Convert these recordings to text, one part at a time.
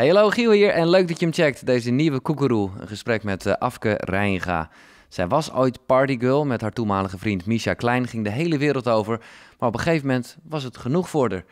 Hey, hallo Giel hier en leuk dat je hem checkt. Deze nieuwe koekeroe, een gesprek met eh, Afke Reinga. Zij was ooit partygirl met haar toenmalige vriend Misha Klein, ging de hele wereld over. Maar op een gegeven moment was het genoeg voor haar.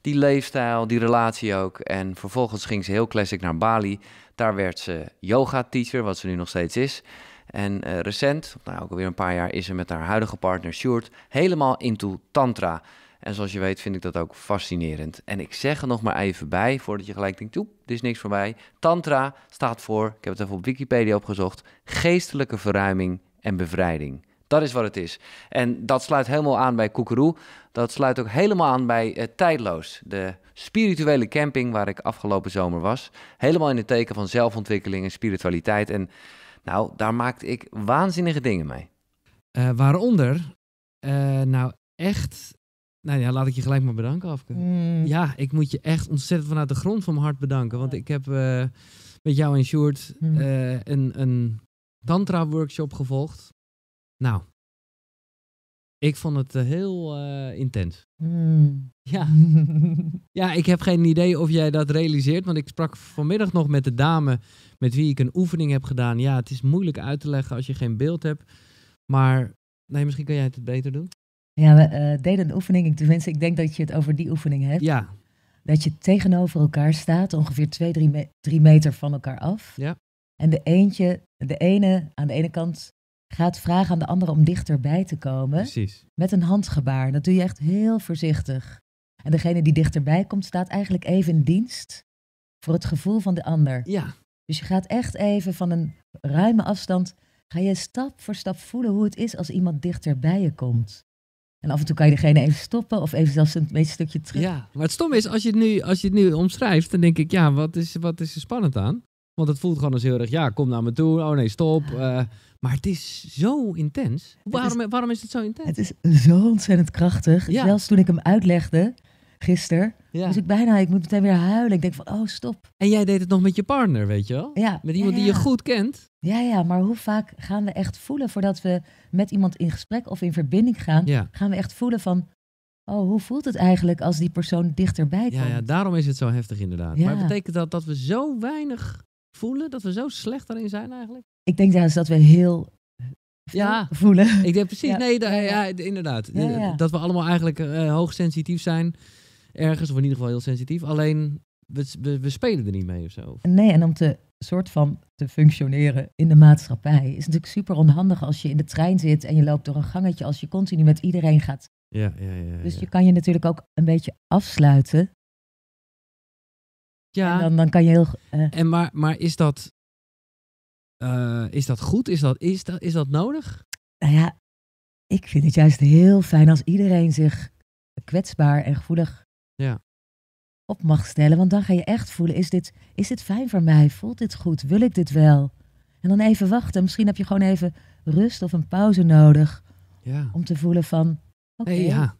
Die leefstijl, die relatie ook. En vervolgens ging ze heel classic naar Bali. Daar werd ze yoga-teacher, wat ze nu nog steeds is. En eh, recent, nou ook alweer een paar jaar, is ze met haar huidige partner Sjoerd helemaal into tantra. En zoals je weet vind ik dat ook fascinerend. En ik zeg er nog maar even bij, voordat je gelijk denkt, oep, dit is niks voor mij. Tantra staat voor, ik heb het even op Wikipedia opgezocht, geestelijke verruiming en bevrijding. Dat is wat het is. En dat sluit helemaal aan bij Koekeroe. Dat sluit ook helemaal aan bij eh, Tijdloos. De spirituele camping waar ik afgelopen zomer was. Helemaal in het teken van zelfontwikkeling en spiritualiteit. En nou, daar maakte ik waanzinnige dingen mee. Eh, waaronder, eh, nou echt nou ja, laat ik je gelijk maar bedanken, Afke. Mm. Ja, ik moet je echt ontzettend vanuit de grond van mijn hart bedanken. Want ik heb eh, met jou en Sjoerd mm. eh, een, een tantra-workshop gevolgd. Nou, ik vond het eh, heel intens. Mm. Ja. ja, ik heb geen idee of jij dat realiseert. Want ik sprak vanmiddag nog met de dame met wie ik een oefening heb gedaan. Ja, het is moeilijk uit te leggen als je geen beeld hebt. Maar nee, misschien kan jij het beter doen. Ja, we eh, deden een oefening. Tenminste, ik denk dat je het over die oefening hebt. Ja. Dat je tegenover elkaar staat, ongeveer twee, drie, meter van elkaar af. Ja. En de, eentje, de ene aan de ene kant gaat vragen aan de andere om dichterbij te komen. Precies. Met een handgebaar. Dat doe je echt heel voorzichtig. En degene die dichterbij komt, staat eigenlijk even in dienst voor het gevoel van de ander. Ja. Dus je gaat echt even van een ruime afstand, ga je stap voor stap voelen hoe het is als iemand dichterbij je komt. En af en toe kan je degene even stoppen of even zelfs een beetje stukje terug. Ja, maar het stomme is, als je het nu, als je het nu omschrijft, dan denk ik, ja, wat is, wat is er spannend aan? Want het voelt gewoon als heel erg, ja, kom naar me toe, oh nee, stop. Eh, maar het is zo intens. Waarom is, waarom is het zo intens? Het is zo ontzettend krachtig. Ja. Zelfs toen ik hem uitlegde, gisteren. was ik bijna, ik moet meteen weer huilen. Ik denk van, oh, stop. En jij deed het nog met je partner, weet je wel? Ja. Met iemand die je goed kent. Ja, ja, maar hoe vaak gaan we echt voelen voordat we met iemand in gesprek of in verbinding gaan, gaan we echt voelen van, oh, hoe voelt het eigenlijk als die persoon dichterbij komt? Ja, ja daarom is het zo heftig inderdaad. Maar betekent dat dat we zo weinig voelen, dat we zo slecht erin zijn eigenlijk? Ik denk juist dat we heel ja. voelen. Ik denk precies, nee, ja, inderdaad. Dat we allemaal eigenlijk uh, hoogsensitief zijn, ergens, of in ieder geval heel sensitief. Alleen, we, we, we spelen er niet mee of zo. Nee, en om te soort van te functioneren in de maatschappij. Is natuurlijk super onhandig als je in de trein zit en je loopt door een gangetje, als je continu met iedereen gaat. Ja, ja, ja, dus je kan je natuurlijk ook een beetje afsluiten. Ja. En dan, dan kan je heel. Uh... En maar, maar is dat. Eh, is dat goed? Is dat, is, dat, is dat nodig? Nou ja, ik vind het juist heel fijn als iedereen zich kwetsbaar en gevoelig ja op mag stellen. Want dan ga je echt voelen, is dit, is dit fijn voor mij? Voelt dit goed? Wil ik dit wel? En dan even wachten. Misschien heb je gewoon even rust of een pauze nodig. Ja. Om te voelen van, oké. ja.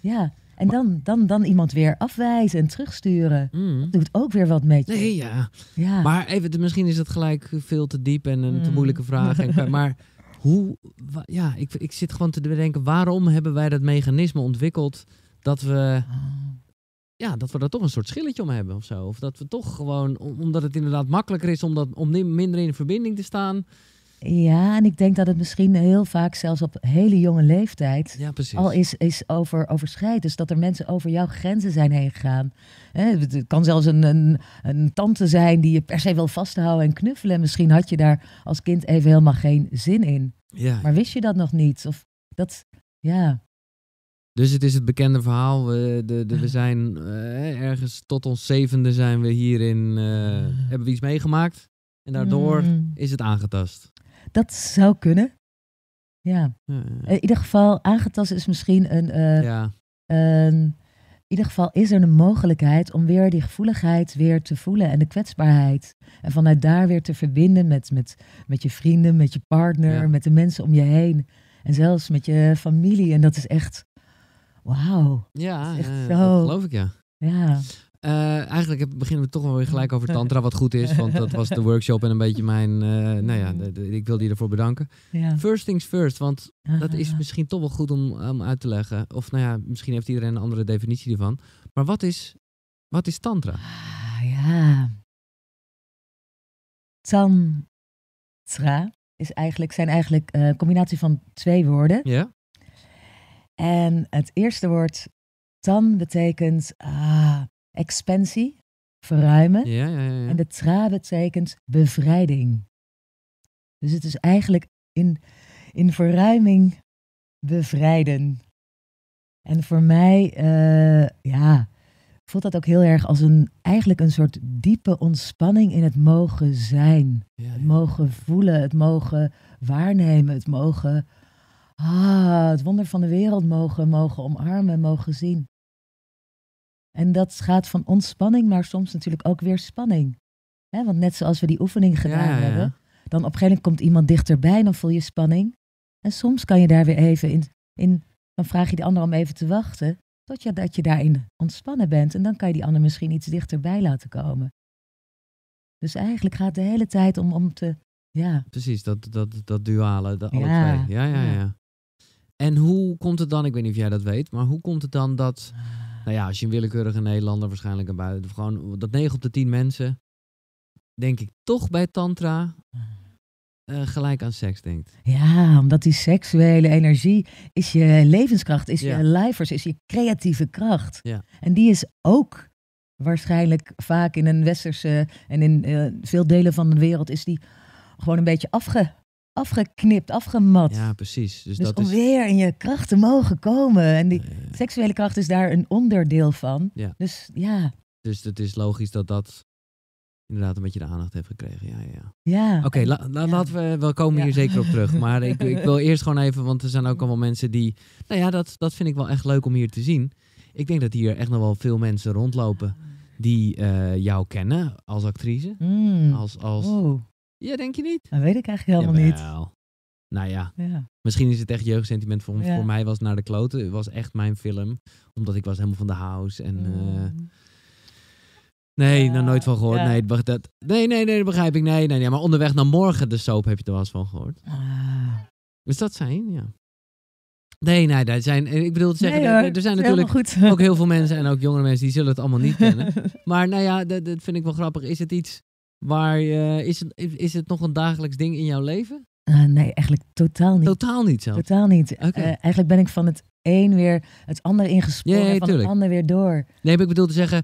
ja. En dan, dan, dan iemand weer afwijzen en terugsturen. Mm. Dat doet ook weer wat met je. Nee, ja. ja. Maar even, misschien is het gelijk veel te diep en een te mm. moeilijke vraag. en, maar hoe, ja, ik, ik zit gewoon te bedenken, waarom hebben wij dat mechanisme ontwikkeld dat we... Ah ja, dat we daar toch een soort schilletje om hebben of zo. Of dat we toch gewoon, omdat het inderdaad makkelijker is om, dat, om minder in verbinding te staan. Ja, en ik denk dat het misschien heel vaak, zelfs op hele jonge leeftijd, al is, is over, overschrijd. Dus dat er mensen over jouw grenzen zijn heen gegaan. het kan zelfs een, een, een, tante zijn die je per se wil vasthouden en knuffelen. misschien had je daar als kind even helemaal geen zin in. Ja. Maar wist je dat nog niet? Of dat, ja, dus het is het bekende verhaal. We, de, de, we zijn eh, ergens tot ons zevende zijn we hierin, eh, ah. hebben we iets meegemaakt. En daardoor hmm. is het aangetast. Dat zou kunnen. Ja. Eh, in ieder geval, aangetast is misschien een... ja. in ieder geval is er een mogelijkheid om weer die gevoeligheid weer te voelen en de kwetsbaarheid. En vanuit daar weer te verbinden met, met, met je vrienden, met je partner, met de mensen om je heen. En zelfs met je familie. En dat is echt Wauw. Ja, zo. Dat geloof ik ja. Ja. Eh, eigenlijk beginnen we toch wel weer gelijk over tantra, wat goed is. Want dat was de workshop en een beetje mijn... Eh, nou ja, ik wil je ervoor bedanken. Ja. First things first, want dat is misschien toch wel goed om, om uit te leggen. Of nou ja, misschien heeft iedereen een andere definitie ervan. Maar wat is, wat is tantra? Ah, ja. Tantra is eigenlijk, zijn eigenlijk een eh, combinatie van twee woorden. Ja. En het eerste woord tan betekent ah, expansie, verruimen. Ja, ja, ja. En de tra betekent bevrijding. Dus het is eigenlijk in, in verruiming bevrijden. En voor mij, eh, ja, voelt dat ook heel erg als een, eigenlijk een soort diepe ontspanning in het mogen zijn. Het mogen voelen, het mogen waarnemen, het mogen ah, het wonder van de wereld mogen, mogen omarmen, mogen zien. En dat gaat van ontspanning, maar soms natuurlijk ook weer spanning. want net zoals we die oefening gedaan hebben, dan op een gegeven moment komt iemand dichterbij, en dan voel je spanning. En soms kan je daar weer even in, in dan vraag je de ander om even te wachten, tot je, dat je daarin ontspannen bent. En dan kan je die ander misschien iets dichterbij laten komen. Dus eigenlijk gaat de hele tijd om, om te, ja. Precies, dat, dat, dat duale, de ja. alle twee. Ja, ja, ja. En hoe komt het dan, ik weet niet of jij dat weet, maar hoe komt het dan dat, ah. nou ja, als je een willekeurige Nederlander waarschijnlijk een buiten, gewoon dat 9 op de 10 mensen, denk ik toch bij Tantra, ah. eh, gelijk aan seks denkt. Ja, omdat die seksuele energie is je levenskracht, is je lijfers, is je creatieve kracht. Ja. En die is ook waarschijnlijk vaak in een westerse en in eh, veel delen van de wereld is die gewoon een beetje afge afgeknipt, afgemat. Ja, precies. Dus, dus dat om is... weer in je krachten mogen komen. En die seksuele kracht is daar een onderdeel van. Ja. Dus ja. Dus het is logisch dat dat inderdaad een beetje de aandacht heeft gekregen. Ja, ja. ja. Oké, laten we, wel komen hier zeker op terug. Maar ik, ik, wil eerst gewoon even, want er zijn ook allemaal mensen die... Nou ja, dat, dat vind ik wel echt leuk om hier te zien. Ik denk dat hier echt nog wel veel mensen rondlopen die eh, jou kennen als actrice. Mm. Als, als, oh. Ja, denk je niet? Dat weet ik eigenlijk helemaal niet. Nou ja. ja. misschien is het echt jeugdsentiment voor, ja. voor mij was naar de kloten. was echt mijn film, omdat ik was helemaal van de house en. Eh, mm. nee, ja. nou nooit van gehoord. Nee, dat, nee, nee, nee, dat begrijp ik. Nee, nee, Maar onderweg naar morgen de soap heb je er wel eens van gehoord. Ah. Dus dat zijn, ja. Nee, nee, dat zijn, eh, ik bedoel te zeggen, er zijn natuurlijk ook heel veel mensen en ook jongere mensen die zullen het allemaal niet kennen. maar nou ja, dat, dat vind ik wel grappig. Is het iets maar eh, is, het, is het nog een dagelijks ding in jouw leven? Eh, nee, eigenlijk totaal niet. Totaal niet zo? Totaal niet. Eh, eigenlijk ben ik van het een weer het andere ingesprongen, ja, van het ander weer door. Nee, maar ik bedoel te zeggen,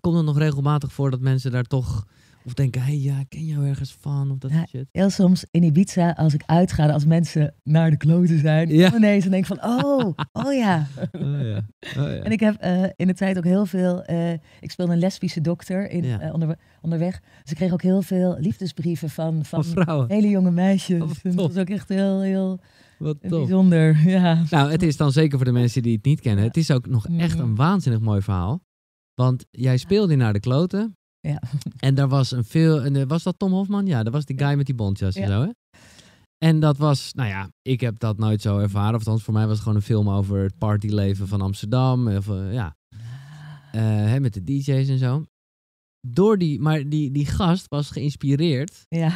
komt het nog regelmatig voor dat mensen daar toch of denken, hey, ja, ik ken jou ergens van? Of dat ja, shit. Heel soms in Ibiza, als ik uitga, als mensen naar de kloten zijn, ja. ineens oh dan denk ik van, oh, oh ja. Oh, ja. Oh, en ik heb eh, in de tijd ook heel veel, eh, ik speelde een lesbische dokter in, eh, onder, onderweg. Dus ik kreeg ook heel veel liefdesbrieven van, van, hele jonge meisjes. dat was ook echt heel, heel... Bijzonder, ja. Nou, het is dan zeker voor de mensen die het niet kennen. Het is ook nog mm. echt een waanzinnig mooi verhaal. Want jij speelde naar de kloten. Ja. En daar was een veel. En, eh, was dat Tom Hofman? Ja, dat was die guy met die bontjas en zo, hè? En dat was, nou ja, ik heb dat nooit zo ervaren. Of voor mij was het gewoon een film over het partyleven van Amsterdam. Of, eh, ja. Eh, hè, met de DJ's en zo. Door die, maar die, die gast was geïnspireerd. Ja.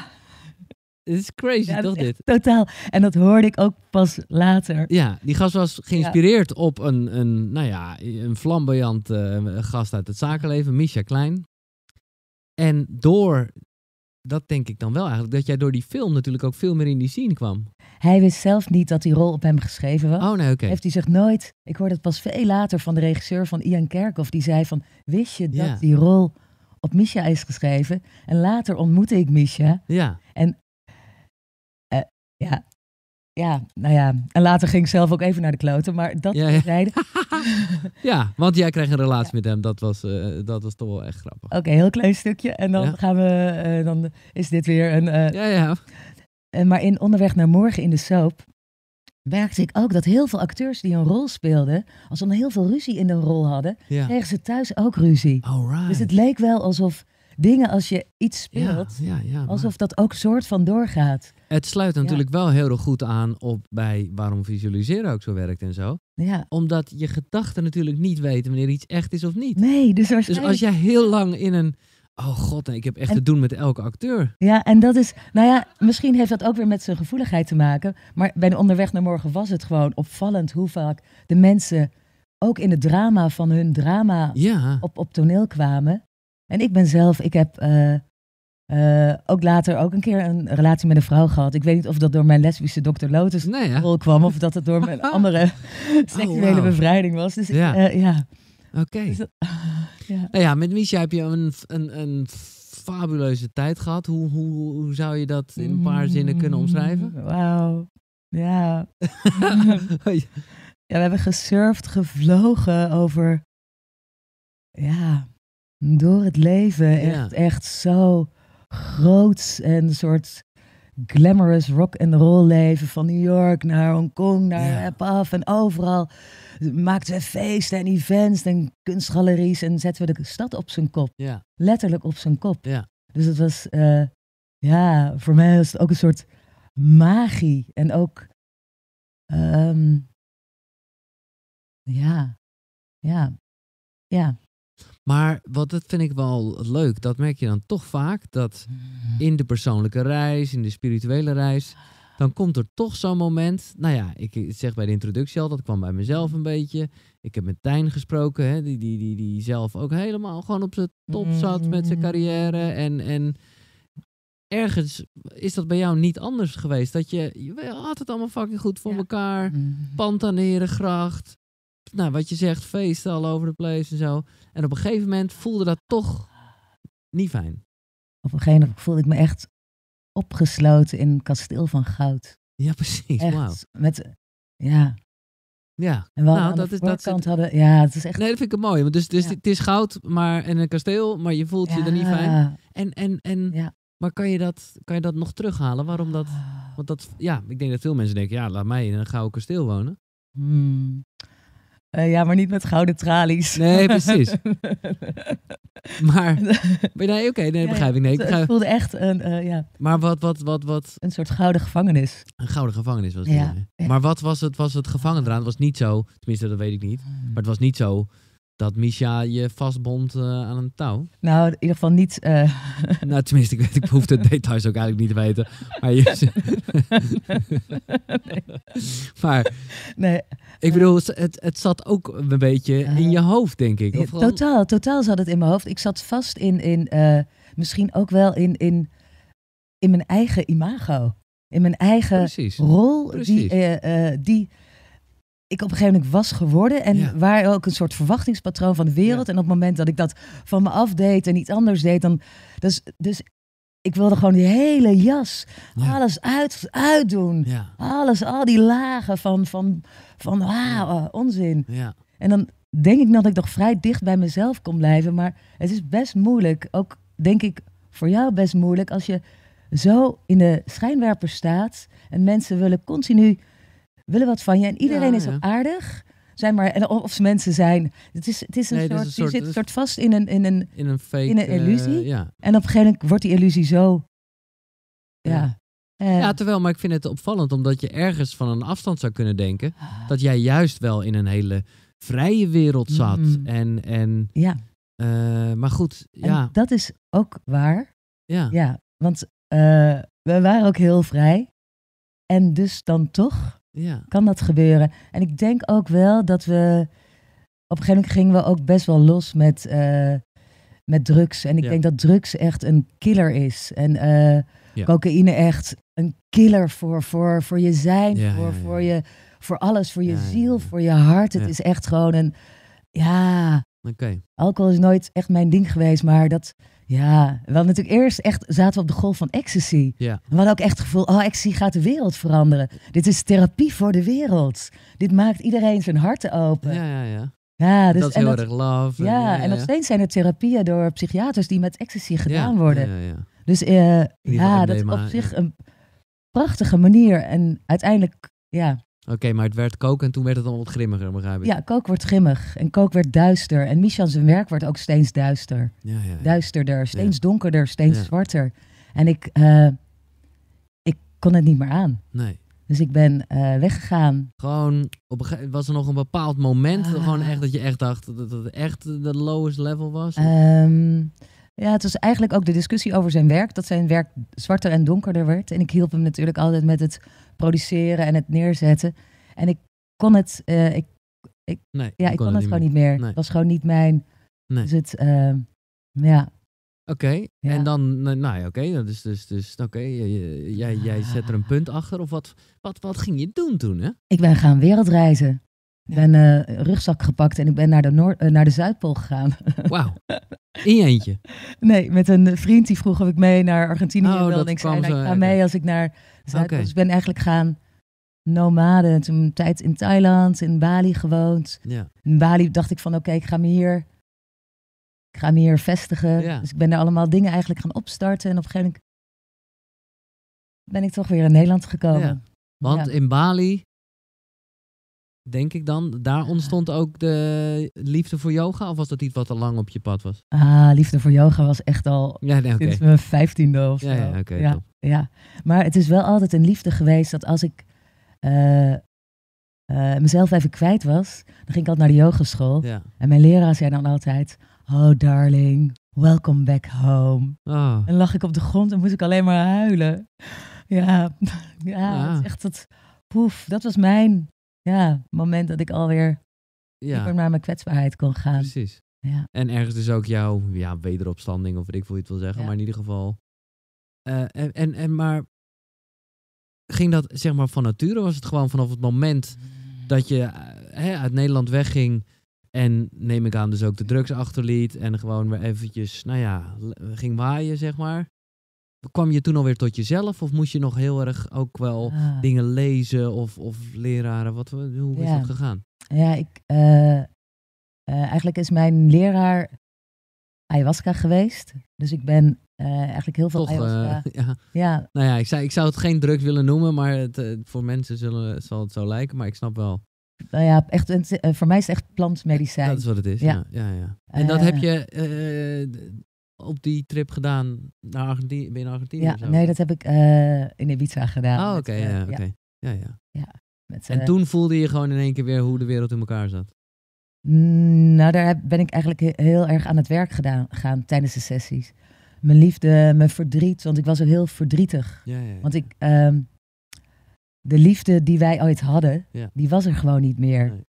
Het is crazy, toch dit? Totaal. En dat hoorde ik ook pas later. Ja, die gast was geïnspireerd op een, een, nou ja, een flamboyant gast uit het zakenleven, Misha Klein. En door, dat denk ik dan wel eigenlijk, dat jij door die film natuurlijk ook veel meer in die scene kwam. Hij wist zelf niet dat die rol op hem geschreven was. Oh, nee, oké. Heeft hij zich nooit, ik hoorde het pas veel later van de regisseur van Ian Kerkhoff, die zei van, wist je dat die rol op Misha is geschreven? En later ontmoette ik Misha. Ja. En eh, ja, ja, nou ja. En later ging ik zelf ook even naar de kloten, maar dat ja, ja. ja want jij kreeg een relatie met hem. Dat was, eh, dat was toch wel echt grappig. Oké, heel klein stukje. En dan gaan we, eh, dan is dit weer een... Uh, ja, ja. maar in Onderweg naar Morgen in de Soap merkte ik ook dat heel veel acteurs die een rol speelden, als ze dan heel veel ruzie in de rol hadden, kregen ze thuis ook ruzie. Alright. Dus het leek wel alsof dingen als je iets speelt. alsof dat ook soort van doorgaat. Het sluit natuurlijk wel heel erg goed aan op bij waarom visualiseren ook zo werkt en zo. Omdat je gedachten natuurlijk niet weten wanneer iets echt is of niet. Nee, dus, waarschijnlijk... dus als jij heel lang in een... Oh god, ik heb echt te doen met elke acteur. Ja, en dat is, nou ja, misschien heeft dat ook weer met zijn gevoeligheid te maken. Maar bij de Onderweg naar Morgen was het gewoon opvallend hoe vaak de mensen ook in het drama van hun drama op, op toneel kwamen. En ik ben zelf, ik heb eh, eh, ook later ook een keer een relatie met een vrouw gehad. Ik weet niet of dat door mijn lesbische dokter Lotus nee, rol kwam of dat het door mijn oh, andere seksuele bevrijding was. Dus ja. Eh, ja. Oké. Dus ja. Nou ja, met Misha heb je een, een, een fabuleuze tijd gehad. Hoe, hoe, hoe zou je dat in een paar zinnen kunnen omschrijven? Mm, wauw. Ja. ja, we hebben gesurfd, gevlogen over. Ja door het leven. Echt, echt zo groot en een soort glamorous rock and roll leven van New York naar Hongkong, naar ja. en overal maakten we feesten en events en kunstgaleries en zetten we de stad op zijn kop. Ja. Letterlijk op zijn kop. Ja. Dus het was, eh, ja, voor mij was het ook een soort magie en ook, ehm, ja, ja, ja. Maar wat dat vind ik wel leuk, dat merk je dan toch vaak dat mhm. in de persoonlijke reis, in de spirituele reis, dan komt er toch zo'n moment. Nou ja, ik zeg bij de introductie al, dat kwam bij mezelf een beetje. Ik heb met Tijn gesproken, hè, die, die, die, die zelf ook helemaal gewoon op zijn top zat met zijn mhm. carrière. En, en ergens is dat bij jou niet anders geweest. Dat je, je had het allemaal fucking goed voor elkaar. Mhm. Pantaneren, gracht nou, wat je zegt, feesten all over the place en zo. En op een gegeven moment voelde dat toch niet fijn. Op een gegeven moment voelde ik me echt opgesloten in een kasteel van goud. Ja, precies. Echt, Met, ja. Ja, en nou, dat is dat zit... hadden. Ja, het is echt. Nee, dat vind ik het mooi. Want dus, dus het is goud maar, en een kasteel, maar je voelt je er niet fijn. En, en, en, ja. Maar kan je, dat, kan je dat nog terughalen? Waarom dat? Ah. Want dat, ja, ik denk dat veel mensen denken, ja, laat mij in een gouden kasteel wonen. Hmm. Eh, ja, maar niet met gouden tralies. Nee, precies. maar, oké, nee, begrijp ik. Nee, ik voelde echt een, eh, ja. Maar wat, wat, wat, wat? Een soort gouden gevangenis. Een gouden gevangenis was het. Ja, Maar wat was het, was het gevangen eraan? Het was niet zo, tenminste dat weet ik niet, maar het was niet zo dat Misha je vastbond eh, aan een touw? Nou, in ieder geval niet. Eh, nou, tenminste, ik, weet, ik hoef de details ook eigenlijk niet te weten. Maar, je... nee. maar nee. ik eh, bedoel, het, het zat ook een beetje in je hoofd, denk ik. Totaal, totaal zat het in mijn hoofd. Ik zat vast in, in misschien ook wel in, in, in mijn eigen imago. In mijn eigen rol. Precies. Die, die ik op een gegeven moment was geworden. En waar ook een soort verwachtingspatroon van de wereld. En op het moment dat ik dat van me afdeed en iets anders deed, dan. Dus, dus ik wilde gewoon die hele jas, alles uit, uitdoen. Alles, al die lagen van, van, van ah, oh, onzin. En dan denk ik dat ik nog vrij dicht bij mezelf kon blijven. Maar het is best moeilijk. Ook denk ik voor jou best moeilijk als je zo in de schijnwerper staat en mensen willen continu willen wat van je. En iedereen is ook aardig. Zijn maar, of ze mensen zijn. Het is, het is een, soort, een soort, zit soort vast in een, in een, in een, eh, illusie. ja. En op een gegeven moment wordt die illusie zo. Ja. Eh. ja, terwijl, maar ik vind het opvallend omdat je ergens van een afstand zou kunnen denken ah. dat jij juist wel in een hele vrije wereld zat. En, en, ja. Eh, maar goed, ja. dat is ook waar. Ja. ja want we waren ook heel vrij. En dus dan toch ja. Kan dat gebeuren? En ik denk ook wel dat we. Op een gegeven moment gingen we ook best wel los met, eh, met drugs. En ik denk dat drugs echt een killer is. En eh, cocaïne echt een killer voor, voor, voor je zijn, voor, voor, je, voor alles, voor je ziel, voor je hart. Het is echt gewoon een. Ja. Oké. Alcohol is nooit echt mijn ding geweest, maar dat. Ja, wel natuurlijk eerst echt zaten we op de golf van ecstasy. Ja. we hadden ook echt het gevoel, oh, ecstasy gaat de wereld veranderen. Dit is therapie voor de wereld. Dit maakt iedereen zijn harten open. Ja, ja, ja. Ja, dus, dat is heel erg love. Ja, en, ja, nog steeds zijn er therapieën door psychiaters die met ecstasy gedaan ja, worden. Dus eh, ja, dat is op eh, zich een prachtige manier. En uiteindelijk ja, Oké, maar het werd kook en toen werd het dan wat grimmiger, begrijp ik? Ja, kook wordt grimmig en kook werd duister. En Michel zijn werk wordt ook steeds duister. Ja, ja, Duisterder, steeds donkerder, steeds zwarter. En ik, eh, ik kon het niet meer aan. Nee. Dus ik ben uh, weggegaan. Gewoon, op was er nog een bepaald moment? Ah. Gewoon echt dat je echt dacht dat het echt de lowest level was? Ehm, ja, het was eigenlijk ook de discussie over zijn werk. Dat zijn werk zwarter en donkerder werd. En ik hielp hem natuurlijk altijd met het produceren en het neerzetten. En ik kon het, eh, ik, ik, ja, ik kon, het, gewoon niet meer. Het was gewoon niet mijn. Dus het, ehm, ja. Oké, en dan, nou ja, oké, dat is dus, dus oké, jij, jij, jij zet er een punt achter. Of wat, wat, wat ging je doen toen, hè? Ik ben gaan wereldreizen. Ik ben eh, rugzak gepakt en ik ben naar de, Noord, eh, naar de Zuidpool gegaan. Wauw. In je eentje? Nee, met een vriend die vroeg of ik mee naar Argentinië oh, wilde. En ik zei, nou, zo. ga mee als ik naar Dus ik ben eigenlijk gaan nomaden. Toen een tijd in Thailand, in Bali gewoond. Ja. In Bali dacht ik van, oké, ik ga me hier... Ik ga me hier vestigen. Ja. Dus ik ben daar allemaal dingen eigenlijk gaan opstarten. En op een gegeven moment ben ik toch weer in Nederland gekomen. Ja. Want in Bali denk ik dan. Daar ontstond ook de liefde voor yoga? Of was dat iets wat al lang op je pad was? Ah, liefde voor yoga was echt al ja, nee, okay. sinds mijn vijftiende of zo. Ja, ja, okay, ja, ja, maar het is wel altijd een liefde geweest dat als ik eh, eh, mezelf even kwijt was, dan ging ik altijd naar de yogaschool. Ja. En mijn leraar zei dan altijd, oh darling, welcome back home. Ah. En lag ik op de grond en moest ik alleen maar huilen. Ja, ja, ah. Het is echt dat... Poef, dat was mijn ja, het moment dat ik alweer ja. dieper naar mijn kwetsbaarheid kon gaan. Precies. Ja. En ergens dus ook jouw ja, wederopstanding, of weet ik hoe je het wil zeggen, maar in ieder geval. Eh, en, en, en maar ging dat zeg maar van nature? Was het gewoon vanaf het moment dat je eh, uit Nederland wegging en neem ik aan dus ook de drugs achterliet en gewoon weer eventjes, nou ja, ging waaien zeg maar? kwam je toen alweer tot jezelf? Of moest je nog heel erg ook wel ah. dingen lezen of, of leraren? Wat, hoe is dat gegaan? Ja, ik, eh, eh, eigenlijk is mijn leraar ayahuasca geweest. Dus ik ben eh, eigenlijk heel veel Toch, Ja. ja. Nou ja, ik zei ik zou het geen drugs willen noemen, maar het, voor mensen zullen, zal het zo lijken. Maar ik snap wel. Nou ja, echt, voor mij is het echt plantmedicijn. Dat is wat het is, ja. ja, ja, ja. En dat heb je op die trip gedaan naar Argentinië? Ben je naar Argentinië? nee, dat heb ik eh, in Ibiza gedaan. Oh, eh, oké. ja, Ja, ja. ja en eh, toen voelde je gewoon in één keer weer hoe de wereld in elkaar zat? Mm, nou, daar ben ik eigenlijk heel erg aan het werk gedaan, gaan tijdens de sessies. Mijn liefde, mijn verdriet, want ik was ook heel verdrietig. Ja, ja, Want ik, ehm, de liefde die wij ooit hadden, die was er gewoon niet meer.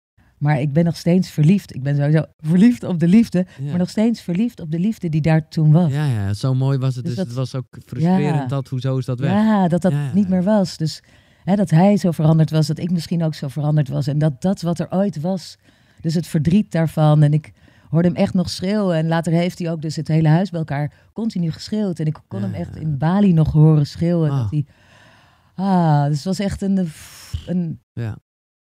Maar ik ben nog steeds verliefd. Ik ben sowieso verliefd op de liefde. Maar nog steeds verliefd op de liefde die daar toen was. Ja, ja zo mooi was het. Dus, dus dat, het was ook frustrerend dat, hoezo is dat weg? Ja, dat dat niet meer was. Dus hè, dat hij zo veranderd was, dat ik misschien ook zo veranderd was. En dat dat wat er ooit was, dus het verdriet daarvan. En ik hoorde hem echt nog schreeuwen. En later heeft hij ook dus het hele huis bij elkaar continu geschreeuwd. En ik kon hem echt in Bali nog horen schreeuwen. Ah. Dat hij, ah, dus het was echt een... een ja.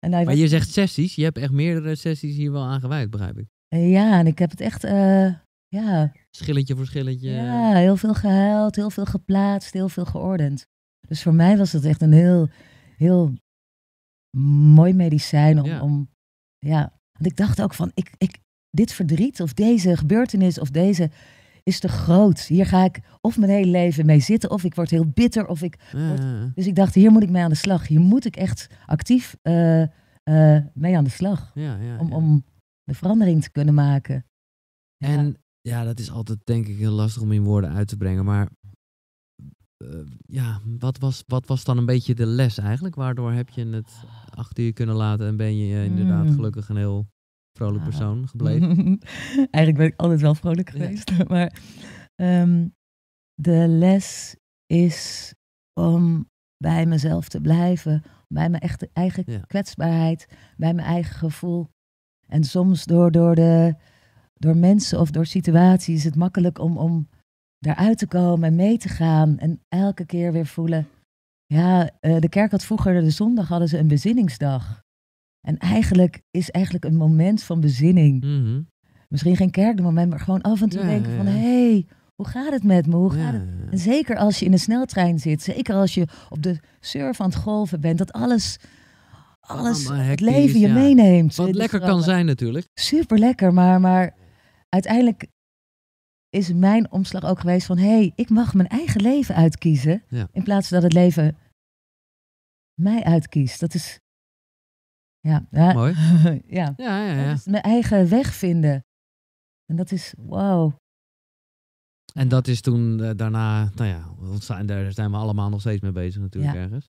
En maar je zegt sessies, je hebt echt meerdere sessies hier wel aan gewijd, begrijp ik. Eh, ja, en ik heb het echt, eh, ja. Schilletje voor schilletje. Ja, heel veel gehuild, heel veel geplaatst, heel veel geordend. Dus voor mij was dat echt een heel, heel mooi medicijn om, ja. om ja. Want ik dacht ook van, ik, ik, dit verdriet of deze gebeurtenis of deze is te groot. Hier ga ik of mijn hele leven mee zitten, of ik word heel bitter. Of ik Dus ik dacht, hier moet ik mee aan de slag. Hier moet ik echt actief eh, eh, mee aan de slag. om, om de verandering te kunnen maken. En ja, dat is altijd denk ik heel lastig om in woorden uit te brengen. Maar eh, ja, wat was, wat was dan een beetje de les eigenlijk? Waardoor heb je het achter je kunnen laten en ben je inderdaad hmm. gelukkig een heel vrolijk ah. persoon gebleven? Eigenlijk ben ik altijd wel vrolijk geweest. Maar ehm, de les is om bij mezelf te blijven. Bij mijn echte, eigen kwetsbaarheid. Bij mijn eigen gevoel. En soms door, door, de, door mensen of door situaties is het makkelijk om, om daaruit te komen en mee te gaan. En elke keer weer voelen. Ja, eh, de kerk had vroeger, de zondag hadden ze een bezinningsdag. En eigenlijk is eigenlijk een moment van bezinning. Mhm. Misschien geen kerkmoment, maar gewoon af en toe denken van... Ja. hey, hoe gaat het met me? Hoe gaat het? En zeker als je in een sneltrein zit. Zeker als je op de surf aan het golven bent. Dat alles, alles het leven je meeneemt. Wat lekker kan zijn natuurlijk. Super lekker, maar, maar uiteindelijk is mijn omslag ook geweest van... hey, ik mag mijn eigen leven uitkiezen. In plaats dat het leven mij uitkiest. Dat is ja. Mooi. ja. Ja, ja, ja. mijn eigen weg vinden. En dat is, wow. En dat is toen eh, daarna, nou ja, daar zijn we allemaal nog steeds mee bezig natuurlijk ergens.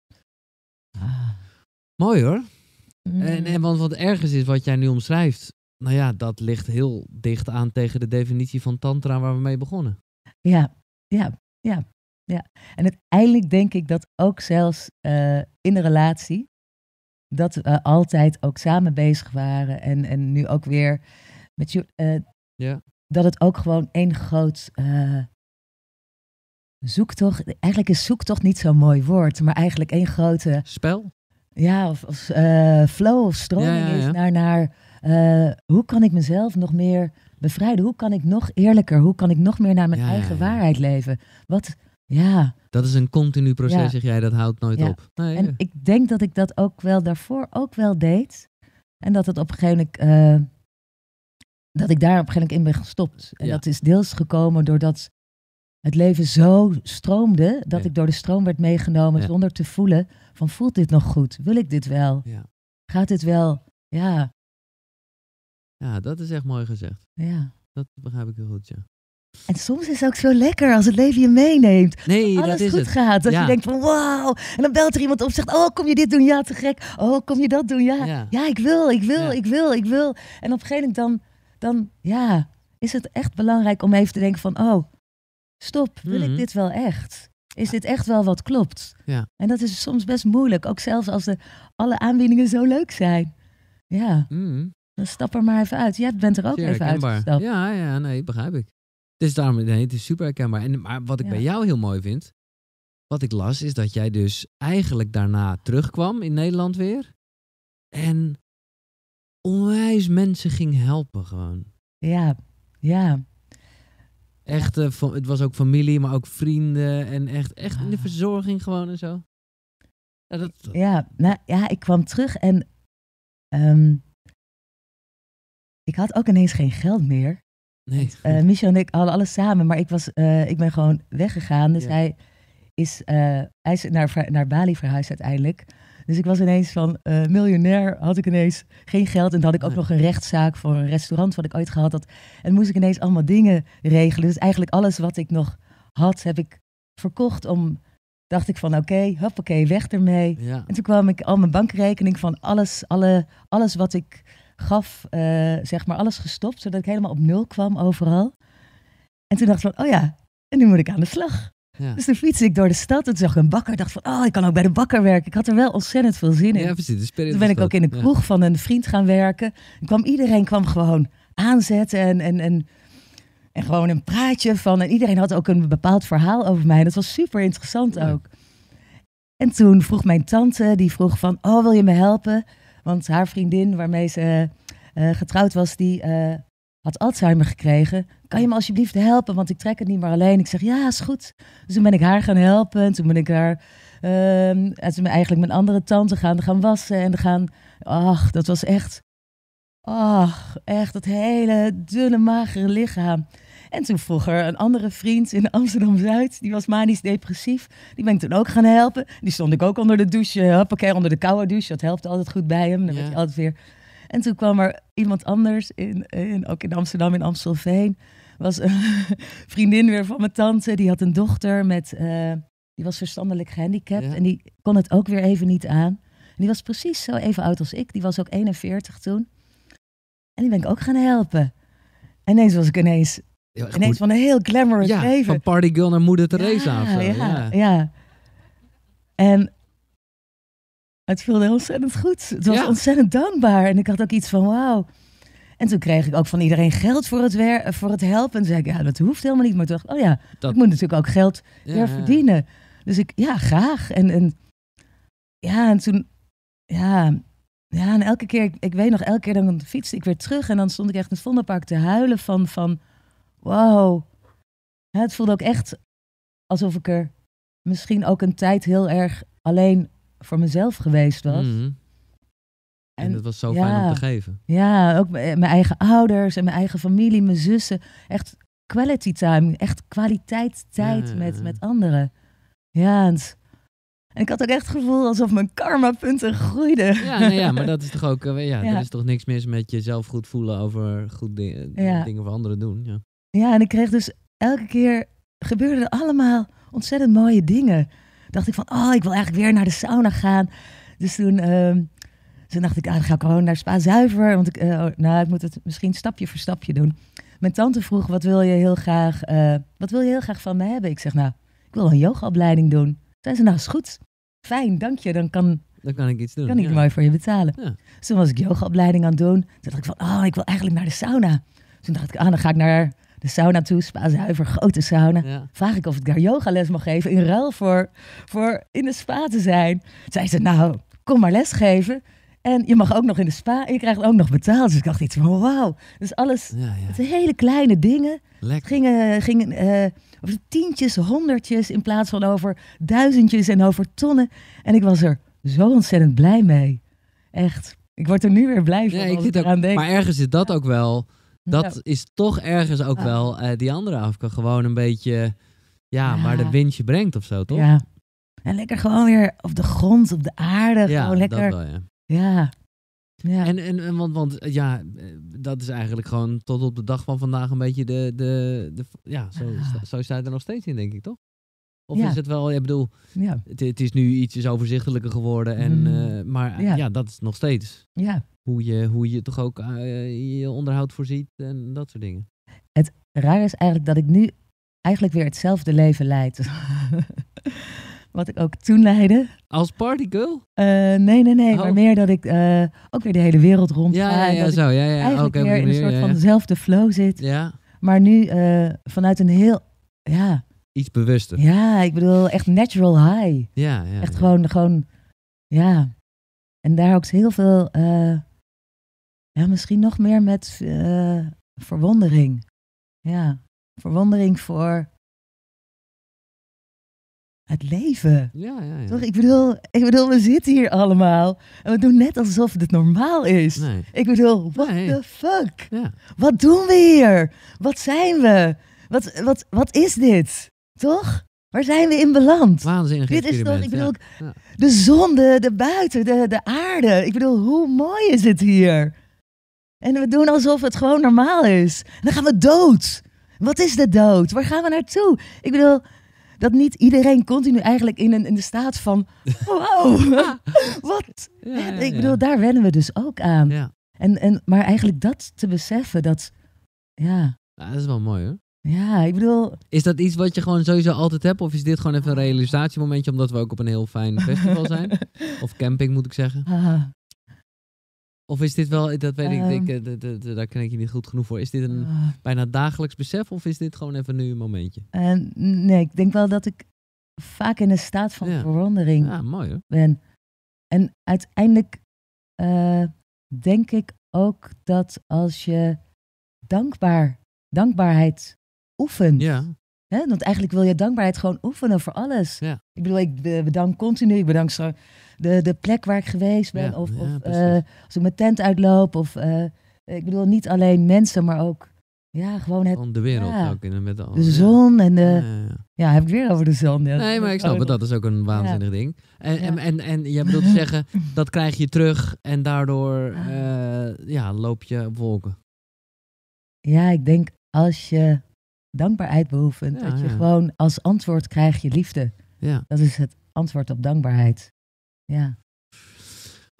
Ah. Mooi hoor. Mm. En, en want wat ergens is wat jij nu omschrijft, nou ja, dat ligt heel dicht aan tegen de definitie van tantra waar we mee begonnen. Ja, ja, ja, ja. En uiteindelijk denk ik dat ook zelfs eh, in de relatie, dat we altijd ook samen bezig waren. En, en nu ook weer met je. Eh, ja. Dat het ook gewoon één groot eh, zoek toch Eigenlijk is toch niet zo'n mooi woord, maar eigenlijk één grote. Spel? Ja, of, of eh, flow of stroming is naar. naar hoe kan ik mezelf nog meer bevrijden? Hoe kan ik nog eerlijker? Hoe kan ik nog meer naar mijn eigen waarheid leven? Wat, ja. Dat is een continu proces, zeg jij, dat houdt nooit op. Nee, en ik denk dat ik dat ook wel daarvoor ook wel deed. En dat het op een gegeven eh, dat ik daar op een gegeven moment in ben gestopt. En dat is deels gekomen doordat het leven zo stroomde, dat ik door de stroom werd meegenomen zonder te voelen van voelt dit nog goed? Wil ik dit wel? Gaat dit wel? Ja. Ja, dat is echt mooi gezegd. Ja. Dat begrijp ik heel goed, ja. En soms is het ook zo lekker als het leven je meeneemt. Nee, alles dat is goed gaat. Als je denkt van wauw. En dan belt er iemand op en zegt: Oh, kom je dit doen? Ja, te gek. Oh, kom je dat doen? Ja, ja. ik wil, ik wil, ik wil, ik wil. En op een gegeven moment dan, dan ja, is het echt belangrijk om even te denken van oh, stop, wil ik mhm. dit wel echt? Is dit echt wel wat klopt? Ja. En dat is soms best moeilijk, ook zelfs als de, alle aanbiedingen zo leuk zijn. Ja, mhm. dan stap er maar even uit. Jij bent er ook even uit. Ja, ja, nee, begrijp ik. Dus daarom nee, het is super herkenbaar. En, maar wat ik bij jou heel mooi vind, wat ik las, is dat jij dus eigenlijk daarna terugkwam in Nederland weer. En onwijs mensen ging helpen gewoon. Ja, ja. Echt, het was ook familie, maar ook vrienden en echt, echt in de ah. verzorging gewoon en zo. Ja, dat... ja, nou, ja ik kwam terug en ehm, ik had ook ineens geen geld meer. Nee. Eh, Michel en ik hadden alles samen, maar ik, was, eh, ik ben gewoon weggegaan. Dus hij, is, uh, hij is naar, naar Bali verhuisd uiteindelijk. Dus ik was ineens van miljonair, had ik ineens geen geld. En dan had ik ook nog een rechtszaak voor een restaurant wat ik ooit gehad had. En moest ik ineens allemaal dingen regelen. Dus eigenlijk alles wat ik nog had, heb ik verkocht om dacht ik van oké, okay, hoppakee, weg ermee. En toen kwam ik al mijn bankrekening van alles, alle, alles wat ik gaf, eh, zeg maar, alles gestopt, zodat ik helemaal op nul kwam overal. En toen dacht ik van, oh ja, en nu moet ik aan de slag. Ja. Dus toen fietste ik door de stad en zag ik een bakker. Ik dacht van, oh, ik kan ook bij de bakker werken. Ik had er wel ontzettend veel zin in. Ja, Toen ben ik ook in de kroeg van een vriend gaan werken. En kwam, iedereen kwam gewoon aanzetten en, en, en, en gewoon een praatje van. En iedereen had ook een bepaald verhaal over mij. dat was super interessant ook. En toen vroeg mijn tante, die vroeg van, oh, wil je me helpen? Want haar vriendin waarmee ze eh, eh, getrouwd was, die eh, had Alzheimer gekregen. Kan je me alsjeblieft helpen? Want ik trek het niet meer alleen. Ik zeg, ja, is goed. Dus toen ben ik haar gaan helpen. toen ben ik haar... Uh, en toen eigenlijk mijn andere tante gaan, gaan wassen en gaan... Ach, dat was echt... Ach, echt dat hele dunne, magere lichaam. En toen vroeg er een andere vriend in Amsterdam-Zuid, die was manisch depressief. Die ben ik toen ook gaan helpen. Die stond ik ook onder de douche, eh, hoppakee, onder de koude douche. Dat helpt altijd goed bij hem. Dan werd je altijd weer... En toen kwam er iemand anders, in, in, ook in Amsterdam, in Amstelveen, was een vriendin weer van mijn tante. Die had een dochter met, eh, die was verstandelijk gehandicapt en die kon het ook weer even niet aan. En die was precies zo even oud als ik. Die was ook 41 toen. En die ben ik ook gaan helpen. En ineens was ik ineens ja, Ineens van een heel glamorous ja, leven. van partygirl naar moeder Teresa. Ja, ja, ja, En het voelde ontzettend goed. Het was ontzettend dankbaar. En ik had ook iets van wauw. En toen kreeg ik ook van iedereen geld voor het, voor het helpen. En zei ik, ja, dat hoeft helemaal niet. Maar toch oh ja, dat... ik moet natuurlijk ook geld weer verdienen. Dus ik, ja, graag. En, en ja, en toen, ja, ja, en elke keer, ik, weet nog, elke keer dan fietste ik weer terug en dan stond ik echt in het Vondelpark te huilen van, van wow. het voelde ook echt alsof ik er misschien ook een tijd heel erg alleen voor mezelf geweest was. Mhm. en, dat was zo fijn om te geven. Ja, ook eh, mijn eigen ouders en mijn eigen familie, mijn zussen. Echt quality time, echt kwaliteit tijd Met, met anderen. Ja, en, ik had ook echt het gevoel alsof mijn karma-punten groeiden. Ja, nou ja, maar dat is toch ook, eh, ja, ja, is toch niks mis met jezelf goed voelen over goed dingen voor anderen doen. Ja. Ja, en ik kreeg dus elke keer gebeurden er allemaal ontzettend mooie dingen. Dacht ik van, oh, ik wil eigenlijk weer naar de sauna gaan. Dus toen, uh, toen dacht ik, ah, dan ga ik gewoon naar Spa Zuiver. Want ik, eh, oh, nou, ik moet het misschien stapje voor stapje doen. Mijn tante vroeg, wat wil je heel graag, eh, wat wil je heel graag van me hebben? Ik zeg, nou, ik wil een yogaopleiding doen. Zei ze, nou, is goed. Fijn, dank je. Dan kan, dan kan ik iets doen. Kan ik ja. mooi voor je betalen. Ja. Dus toen was ik yogaopleiding aan het doen. Toen dacht ik van, oh, ik wil eigenlijk naar de sauna. Toen dacht ik, ah, dan ga ik naar de sauna toe, spa zuiver, grote sauna. Vraag ik of ik daar yogales mag geven in ruil voor, voor in de spa te zijn. Zij ze, nou, kom maar lesgeven. En je mag ook nog in de spa je krijgt ook nog betaald. Dus ik dacht iets van wauw. Dus alles, ja, hele kleine dingen. Lekker. Gingen, gingen eh, over tientjes, honderdjes in plaats van over duizendjes en over tonnen. En ik was er zo ontzettend blij mee. Echt. Ik word er nu weer blij van. Maar ergens is dat ook wel dat is toch ergens ook wel eh, die andere Afrika. Gewoon een beetje, ja, maar de wind je brengt of zo, toch? Ja. En lekker gewoon weer op de grond, op de aarde. Ja, gewoon lekker. Dat wel, ja. Ja. En, en, en, want, want eh, ja, eh, dat is eigenlijk gewoon tot op de dag van vandaag een beetje de. de, de ja, zo, ah. zo staat er nog steeds in, denk ik, toch? Of is het wel, ik bedoel, ja. het, het, is nu ietsjes overzichtelijker geworden. En, mm. eh, maar ja. dat is nog steeds. Ja. Hoe, je, hoe je toch ook eh, je onderhoud voorziet en dat soort dingen. Het raar is eigenlijk dat ik nu eigenlijk weer hetzelfde leven leid. Wat ik ook toen leidde. Als partygirl? Eh, nee, nee, nee. Maar oh. meer dat ik ook weer de hele wereld rond Ja, ja, zo. Ja, ja. Eigenlijk okay, weer in een soort van dezelfde flow zit. Ja. Maar nu vanuit een heel... Ja, iets bewuster. Ja, ik bedoel echt natural high. Ja, ja echt gewoon, gewoon, ja. En daar ook heel veel, eh, ja, misschien nog meer met eh, verwondering. Ja, verwondering voor het leven. Ja, ja, ja. Toch? Ik bedoel, ik bedoel, we zitten hier allemaal en we doen net alsof het normaal is. Ik bedoel, what the fuck? Ja. Wat doen we hier? Wat zijn we? Wat, wat, wat is dit? Toch? Waar zijn we in beland? Waanzinnig Dit is toch, ik bedoel, de zon, de, buiten, de, de aarde. Ik bedoel, hoe mooi is het hier? En we doen alsof het gewoon normaal is. En dan gaan we dood. Wat is de dood? Waar gaan we naartoe? Ik bedoel, dat niet iedereen continu eigenlijk in, een, in de staat van... Wow, wat? Ja, ik bedoel, daar wennen we dus ook aan. En, en, maar eigenlijk dat te beseffen, dat... Ja. dat is wel mooi hoor. Ja, ik bedoel... Is dat iets wat je gewoon sowieso altijd hebt? Of is dit gewoon even een realisatiemomentje omdat we ook op een heel fijn festival zijn? of camping moet ik zeggen. Ah. Of is dit wel, dat weet ik, ehm. ik eh, daar ken ik je niet goed genoeg voor. Is dit een ah. bijna dagelijks besef of is dit gewoon even nu een momentje? Ehm, nee, ik denk wel dat ik vaak in een staat van verwondering ben. En uiteindelijk eh, denk ik ook dat als je dankbaar, dankbaarheid oefen. Ja. Want eigenlijk wil je dankbaarheid gewoon oefenen voor alles. Ja. Ik bedoel, ik eh, bedank continu. Ik bedank zo de, de plek waar ik geweest ben. of, of eh, als ik mijn tent uitloop. Of, eh, ik bedoel, niet alleen mensen, maar ook ja, gewoon het... de wereld ook. In, de, de zon en de... Ja, heb ik weer over de zon. Nee, maar ik snap oh, het. Dat is ook een waanzinnig ding. En, en, en, en jij bedoelt zeggen, dat krijg je terug. En daardoor ah. ja, loop je op wolken. Ja, ik denk als je dankbaarheid behoefend dat je gewoon als antwoord krijg je liefde. Ja. Dat is het antwoord op dankbaarheid. Ja.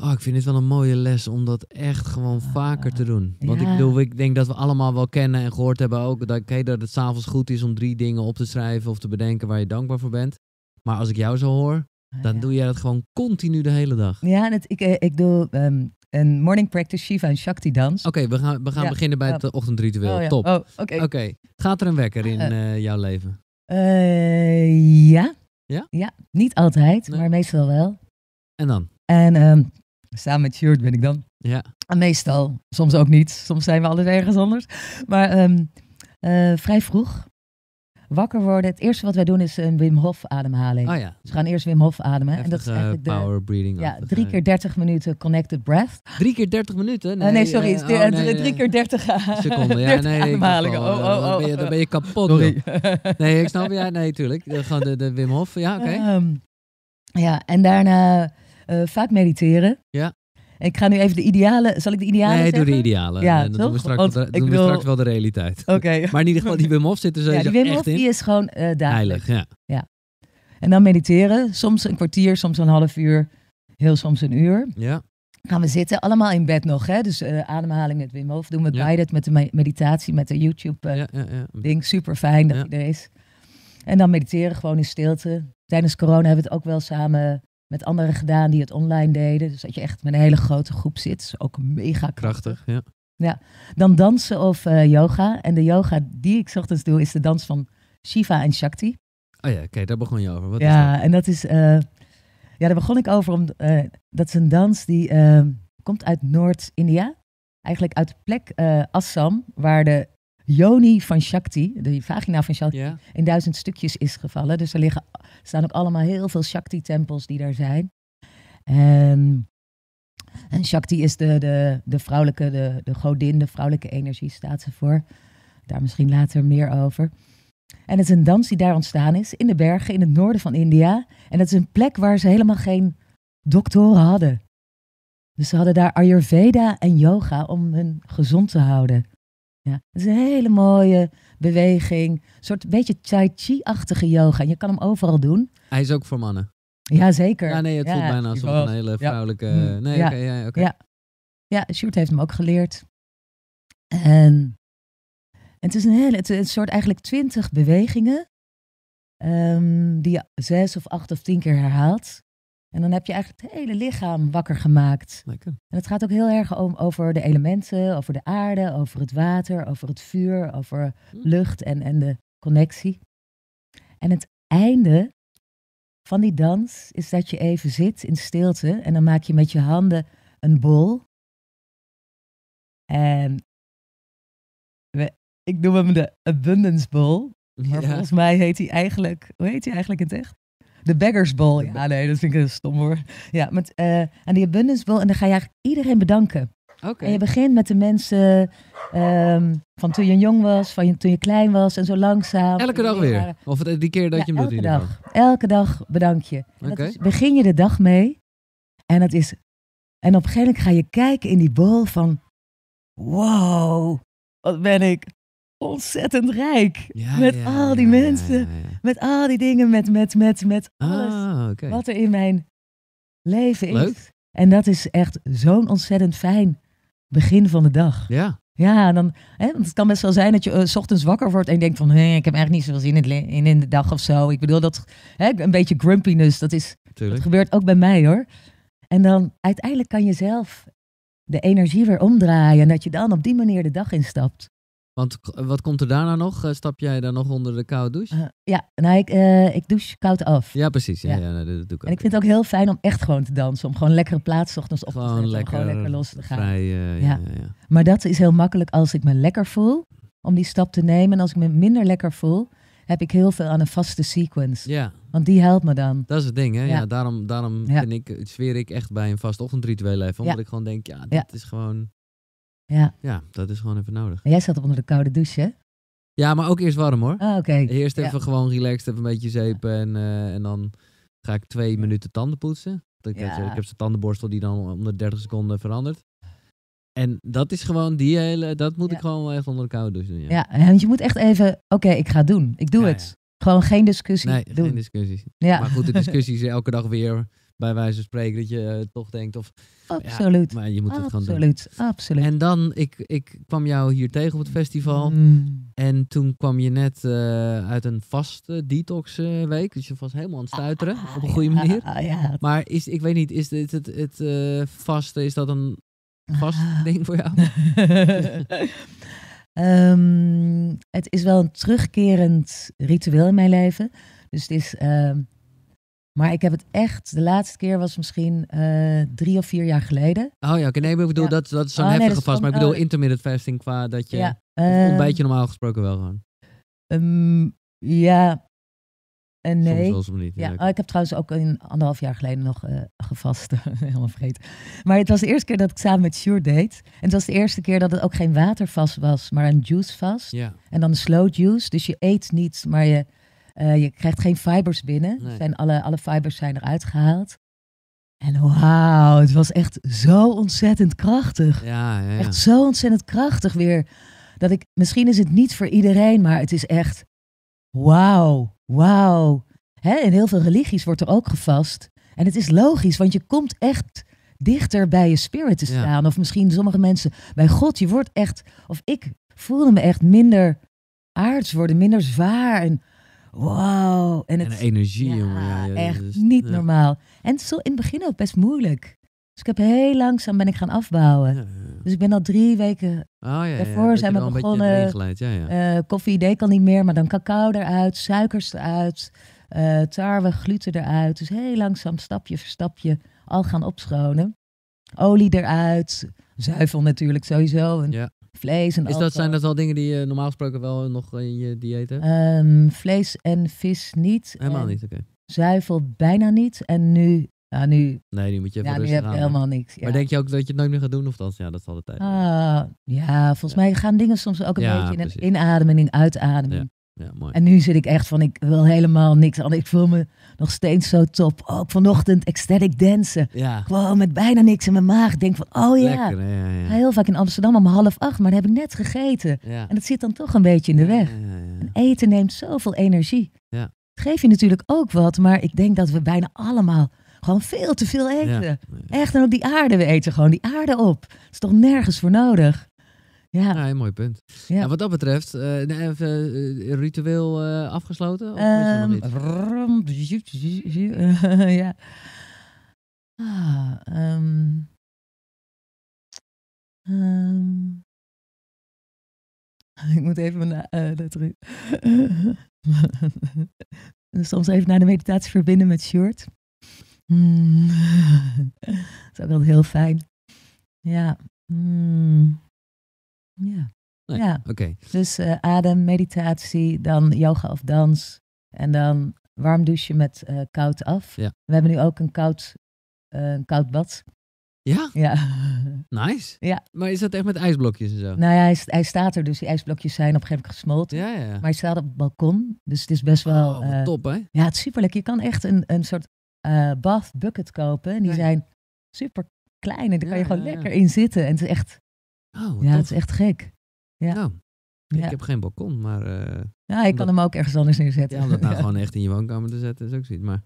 Oh, ik vind dit wel een mooie les om dat echt gewoon ah, vaker te doen. Want ik bedoel, ik denk dat we allemaal wel kennen en gehoord hebben ook dat, okay, dat het s'avonds goed is om drie dingen op te schrijven of te bedenken waar je dankbaar voor bent. Maar als ik jou zo hoor, ah, dan doe jij dat gewoon continu de hele dag. Ja, ik, eh, ik doe een morning practice Shiva en Shakti dans. Oké, we gaan, we gaan beginnen bij het ochtendritueel. Oh, Top. Oh, Oké. Gaat er een wekker in eh, eh, jouw leven? Eh, ja. Ja? Ja, niet altijd, maar meestal wel. En dan? En ehm, samen met Sjoerd ben ik dan. Ja. meestal, soms ook niet. Soms zijn we alles ergens anders. Maar ehm, vrij vroeg, wakker worden, het eerste wat wij doen is een eh, Wim Hof ademhaling. Ah ja. Dus we gaan eerst Wim Hof ademen. en dat is eigenlijk de, power breathing. Ja, drie eh, keer 30 minuten connected breath. Drie keer 30 minuten? Eh, nee, nee sorry. Oh, drie keer 30 seconden. Ja, nee, ademhalingen. oh, oh, dan, oh, ben je, dan ben je kapot. nee, ik snap. Ja, nee, tuurlijk. Gewoon de, de Wim Hof. Ja, oké. Ehm, ja, en daarna vaak mediteren. Ja. Ik ga nu even de idealen. Zal ik de idealen? Nee, zeggen? doe de idealen. Ja, dan doen we straks, wel, straks wel de realiteit. Oké. maar in ieder geval, die Wim Hof zit er sowieso ja, die Wim Hof, echt Die is gewoon uh, Heilig, ja. ja. En dan mediteren. Soms een kwartier, soms een half uur. Heel soms een uur. Ja. Gaan we zitten, allemaal in bed nog. Hè? Dus eh, ademhaling met Wim Hof doen we ja. het met de meditatie, met de YouTube-ding. Uh, eh, ja, Super fijn dat hij er is. En dan mediteren gewoon in stilte. Tijdens corona hebben we het ook wel samen met anderen gedaan die het online deden. Dus dat je echt met een hele grote groep zit. ook mega krachtig. ja. ja. Dan dansen of eh, yoga. En de yoga die ik ochtends doe is de dans van Shiva en Shakti. Oh ja, oké, daar begon je over. Wat ja, is dat? en dat is. Eh, ja, daar begon ik over. Om, eh, dat is een dans die komt uit Noord-India. Eigenlijk uit de plek Assam, waar de Joni van Shakti, de vagina van Shakti, in duizend stukjes is gevallen. Dus er liggen, staan ook allemaal heel veel Shakti-tempels die daar zijn. En, ehm, en Shakti is de, de, de vrouwelijke, de, de godin, de vrouwelijke energie staat ze voor. Daar misschien later meer over. En het is een dans die daar ontstaan is, in de bergen, in het noorden van India. En dat is een plek waar ze helemaal geen doktoren hadden. Dus ze hadden daar Ayurveda en yoga om hun gezond te houden. Ja, het is een hele mooie beweging. Een soort beetje tai chi-achtige yoga. En je kan hem overal doen. Hij is ook voor mannen. Ja, zeker. Ja, nee, het voelt bijna alsof een hele vrouwelijke... Ja. Mm. Nee, ja. oké. ja, ja. ja, Sjoerd heeft hem ook geleerd. En, het is een hele... Het is een soort eigenlijk twintig bewegingen. Ehm, die je zes of acht of tien keer herhaalt. En dan heb je eigenlijk het hele lichaam wakker gemaakt. En het gaat ook heel erg om, over de elementen, over de aarde, over het water, over het vuur, over hm. lucht en, en de connectie. En het einde van die dans is dat je even zit in stilte en dan maak je met je handen een bol. En we, ik noem hem de abundance bol. Maar volgens mij heet hij eigenlijk, hoe heet hij eigenlijk in het echt? De Beggars Bowl. Ja, nee, dat vind ik stom hoor. Ja, met, uh, eh, aan die Abundance Bowl. En dan ga je eigenlijk iedereen bedanken. En je begint met de mensen ehm, van toen je jong was, van toen je klein was en zo langzaam. Elke dag weer? Of die keer dat je hem doet? Elke dag. Elke dag bedank je. dus begin je de dag mee. En dat is... En op een gegeven moment ga je kijken in die bol van... Wow, wat ben ik ontzettend rijk. met al die mensen, met al die dingen, met, met, met, met ah, alles wat er in mijn leven is. En dat is echt zo'n ontzettend fijn begin van de dag. Ja. Ja, dan, hè, want het kan best wel zijn dat je eh, s ochtends wakker wordt en denkt van... ik heb eigenlijk niet zoveel zin in, in, de dag of zo. Ik bedoel, dat, hè, een beetje grumpiness, dat, is, dat gebeurt ook bij mij hoor. En dan uiteindelijk kan je zelf de energie weer omdraaien... en dat je dan op die manier de dag instapt. Want wat komt er daarna nog? Eh, stap jij daar nog onder de koude douche? Eh, ja, nou, ik, eh, ik douche koud af. Ja, precies. Ja, dat doe ik En ik vind het ook heel fijn om echt gewoon te dansen. Om gewoon lekkere plaats op te zetten. Lekker, gewoon lekker los te gaan. ja. ja. Maar dat is heel makkelijk als ik me lekker voel. Om die stap te nemen. En als ik me minder lekker voel, heb ik heel veel aan een vaste sequence. Ja. Want die helpt me dan. Dat is het ding, hè? Ja. daarom daarom Vind ik, zweer ik echt bij een vast ochtendritueel even. Omdat ik gewoon denk, ja, dit is gewoon... Ja. ja, dat is gewoon even nodig. En jij zat op onder de koude douche, hè? Ja, maar ook eerst warm hoor. Ah, eerst even gewoon relaxed, even een beetje zeepen en, eh, en dan ga ik twee minuten tanden poetsen. Ik, heb, ik heb zo'n tandenborstel die dan om de 30 seconden verandert. En dat is gewoon die hele, dat moet ik gewoon wel echt onder de koude douche doen. Ja, ja eh, je moet echt even, oké, ik ga het doen. Ik doe het. Gewoon geen discussie. Nee, geen discussies. Maar goed, de discussie is elke dag weer bij wijze van spreken, dat je eh, toch denkt of... Absoluut. maar je moet het gaan doen. Absoluut, absoluut. En dan, ik, ik kwam jou hier tegen op het festival. Mm. En toen kwam je net eh, uit een vaste detoxweek. Eh, week dus je was helemaal aan het stuiteren, ah, op een goede manier. Ah, ja. Maar is, ik weet niet, is dit het, het, vaste, is dat een ah. vast ding voor jou? Ehm, het is wel een terugkerend ritueel in mijn leven. Dus het is ehm, maar ik heb het echt, de laatste keer was misschien eh, drie of vier jaar geleden. Oh ja, oké. Nee, ik bedoel, dat, dat is zo'n oh, heftige vast. Maar ik bedoel, intermittent fasting qua dat je ja, uh, normaal gesproken wel gewoon. Ehm, ja. En nee. Soms niet, ja, oh, ik heb trouwens ook een anderhalf jaar geleden nog eh, gevast. Helemaal vergeten. Maar het was de eerste keer dat ik samen met Sure deed. En het was de eerste keer dat het ook geen watervast was, maar een juicevast. Ja. En dan de slow juice. Dus je eet niet, maar je eh, je krijgt geen fibers binnen. Nee. Zijn alle, alle fibers zijn eruit gehaald. En wauw, het was echt zo ontzettend krachtig. Ja, ja, ja. Echt zo ontzettend krachtig weer. Dat ik, misschien is het niet voor iedereen, maar het is echt wauw, wauw. Hè, in heel veel religies wordt er ook gevast. En het is logisch, want je komt echt dichter bij je spirit te staan. Of misschien sommige mensen bij God. Je wordt echt, of ik voelde me echt minder aards worden, minder zwaar. En wow. En, het, energie, ja, echt dus niet normaal. En het is in het begin ook best moeilijk. Dus ik heb heel langzaam ben ik gaan afbouwen. Dus ik ben al drie weken oh, daarvoor zijn we begonnen. Uh, koffie, idee kan niet meer, maar dan cacao eruit, suikers eruit, uh, tarwe, gluten eruit. Dus heel langzaam, stapje voor stapje, al gaan opschonen. Olie eruit, zuivel natuurlijk sowieso. En vlees en Is dat, zijn dat al dingen die je normaal gesproken wel nog in je dieet ehm, hebt? vlees en vis niet. Helemaal niet, oké. Zuivel bijna niet. En nu ja, nu. Nee, nu moet je even ja, nu heb je helemaal niks. Ja. Maar denk je ook dat je het nooit meer gaat doen? Of dan? ja, dat is altijd tijd. Ah, ja, volgens mij gaan dingen soms ook een beetje in en uitademen. uitademing. Ja, En nu zit ik echt van, ik wil helemaal niks anders. Ik voel me nog steeds zo top. Ook oh, vanochtend ecstatic dansen. Ja. Gewoon met bijna niks in mijn maag. Ik denk van, oh ja. Lekker, ja, ja. Heel vaak in Amsterdam om half acht, maar dat heb ik net gegeten. En dat zit dan toch een beetje in de weg. eten neemt zoveel energie. Ja. geef je natuurlijk ook wat, maar ik denk dat we bijna allemaal gewoon veel te veel eten. Echt, en op die aarde, we eten gewoon die aarde op. Het is toch nergens voor nodig? Ja. een mooi punt. Ja. wat dat betreft, eh, even eh, ritueel eh, afgesloten? Of um, nog ja. Ah, ehm. Ehm. ik moet even naar, dat dus soms even naar de meditatie verbinden met Short. Hmm. dat is ook altijd heel fijn. Ja. Mm. Ja. ja. Oké. Dus eh, adem, meditatie, dan yoga of dans. En dan warm douchen met eh, koud af. We hebben nu ook een koud, eh, koud bad. Ja? Ja. Nice. Ja. Maar is dat echt met ijsblokjes en zo? Nou ja, hij, staat er, dus die ijsblokjes zijn op een gegeven moment gesmolten. Ja, ja. Maar hij staat op het balkon, dus het is best wel... Oh, top, hè? Ja, het is superleuk. Je kan echt een, een soort bath bucket kopen. En die zijn super klein en daar kan je gewoon lekker in zitten. En het is echt Oh, ja, dat is echt gek. Ja. Nou, ik heb geen balkon, maar... Eh, ja, ik kan hem ook ergens anders neerzetten. Ja, om dat nou gewoon echt in je woonkamer te zetten is ook ziet Maar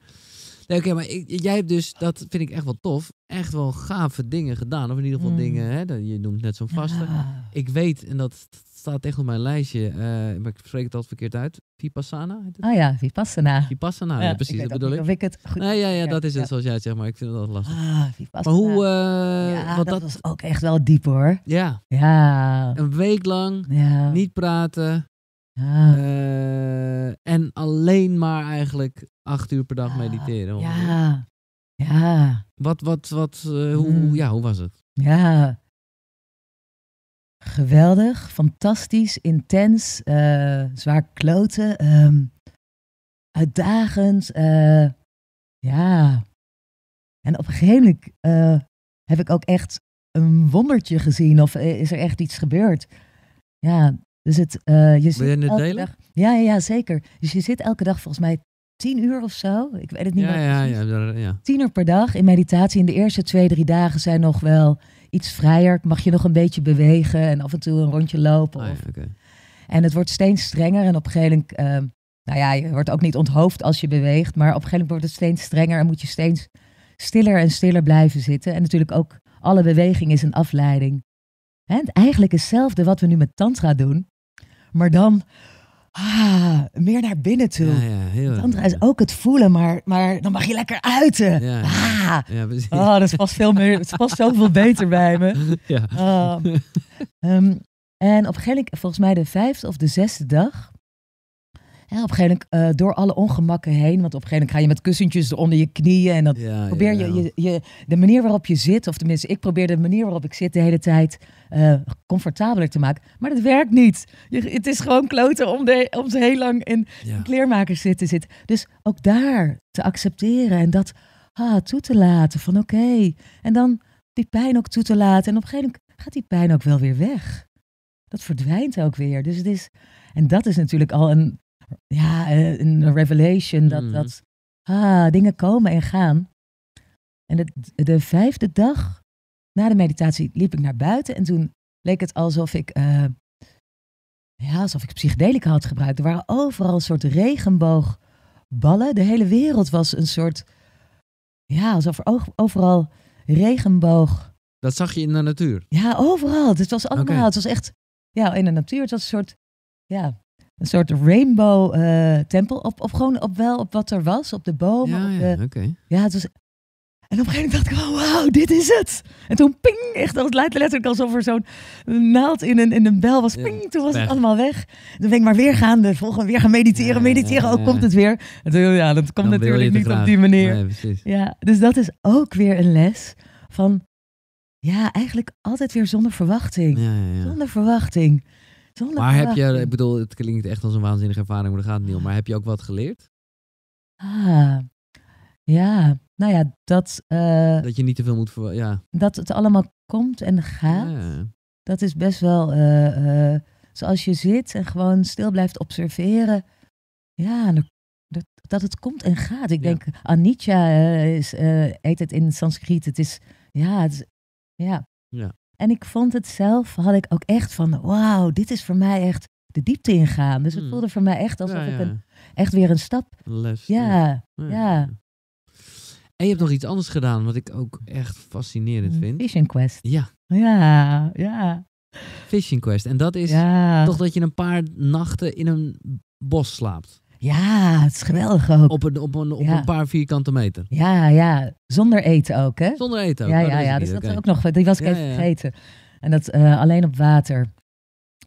Nee, oké, maar ik, jij hebt dus, dat vind ik echt wel tof, echt wel gave dingen gedaan. Of in ieder geval mm. dingen, hè, dat, je noemt net zo'n vaste. Ik weet, en dat staat echt op mijn lijstje, eh, maar ik spreek het altijd verkeerd uit. Vipassana? ah ja, Vipassana. Vipassana, ja, precies, dat bedoel ik. Of ik het goed nee, ja, ja, dat is het zoals jij het zegt, maar ik vind het altijd lastig. Ah, Vipassana. Maar hoe... Eh, wat dat, dat was ook echt wel diep hoor. Ja. Ja. Een week lang niet praten. Eh, en alleen maar eigenlijk acht uur per dag ah, mediteren. Ja. Ja. Wat, wat, wat, eh, hoe, hmm. ja, hoe was het? Ja. Geweldig, fantastisch, intens, eh, zwaar kloten, ehm, uitdagend. ja. En op een gegeven moment heb ik ook echt een wondertje gezien of is er echt iets gebeurd. Ja, dus het, eh, je Wil je het delen? Dag, ja, ja, zeker. Dus je zit elke dag volgens mij tien uur of zo. Ik weet het niet ja, meer. Ja, ja, ja, Tien uur per dag in meditatie. In de eerste twee, drie dagen zijn nog wel iets vrijer. Mag je nog een beetje bewegen en af en toe een rondje lopen. Ah, en het wordt steeds strenger. En op een gegeven moment, ehm, nou ja, je wordt ook niet onthoofd als je beweegt. Maar op een gegeven moment wordt het steeds strenger en moet je steeds stiller en stiller blijven zitten. En natuurlijk ook alle beweging is een afleiding eigenlijk hetzelfde wat we nu met tantra doen, maar dan ah, meer naar binnen toe. tantra is ook het voelen, maar, maar dan mag je lekker uiten. Ja, ah, oh, dat past veel meer, het past zoveel beter bij me. Ja. Ah. Ehm, en op een gegeven moment, volgens mij de vijfde of de zesde dag, Hè, op een gegeven moment eh, door alle ongemakken heen. Want op een gegeven moment ga je met kussentjes onder je knieën. En dan probeer Je, je, je, de manier waarop je zit, of tenminste, ik probeer de manier waarop ik zit de hele tijd eh, comfortabeler te maken. Maar dat werkt niet. Je, het is gewoon kloten om, om ze heel lang in kleermakers te zitten. Dus ook daar te accepteren en dat ah, toe te laten van oké. En dan die pijn ook toe te laten. En op een gegeven moment gaat die pijn ook wel weer weg. Dat verdwijnt ook weer. Dus het is, en dat is natuurlijk al een ja, eh, een revelation. Dat, mm. dat ah, dingen komen en gaan. En de, de vijfde dag na de meditatie liep ik naar buiten. En toen leek het alsof ik, eh, ja, alsof ik psychedelica had gebruikt. Er waren overal een soort regenboogballen. De hele wereld was een soort, ja, alsof er overal regenboog... Dat zag je in de natuur? Ja, overal. Het was allemaal, het was echt, ja, in de natuur. Het was een soort, ja, een soort rainbow eh, tempel. Op, op gewoon op wel op wat er was, op de bomen. Ja, ja, ja het was. En op een gegeven moment dacht ik, oh, wauw, dit is het. En toen ping, echt, dat lijkt letterlijk alsof er zo'n naald in een, in een bel was. Ping, toen was het allemaal weg. Toen ben ik maar weer gaan, de volgende, weer gaan mediteren, mediteren, ook komt het weer. En toen, ja, dat komt natuurlijk niet op die manier. ja, dus dat is ook weer een les van, ja, eigenlijk altijd weer zonder verwachting. Zonder verwachting maar heb je, ik bedoel, het klinkt echt als een waanzinnige ervaring, maar dat gaat niet om. Maar heb je ook wat geleerd? Ah, ja. Nou ja, dat... Eh, dat je niet te veel moet verwachten, ja. Dat het allemaal komt en gaat. Ja. Dat is best wel... Eh, eh, zoals je zit en gewoon stil blijft observeren. Ja, dat, dat het komt en gaat. Ik denk, Anitya is, eet het in Sanskriet. Het is... Ja, het is, ja. ja. En ik vond het zelf, had ik ook echt van, wauw, dit is voor mij echt de diepte ingaan. Dus het hmm. voelde voor mij echt alsof ik een, echt weer een stap. les. Ja, ja, ja. En je hebt nog iets anders gedaan, wat ik ook echt fascinerend hmm, vind. Fishing Quest. Ja. Ja, ja. Fishing Quest. En dat is toch dat je een paar nachten in een bos slaapt. Ja, het is geweldig ook. Op een, op een, op een paar vierkante meter. Ja, ja. Zonder eten ook, hè? Zonder eten ook. Ja, oh, ja, ja. Dus dat okay. ook nog, die was ik even vergeten. En dat eh, alleen op water.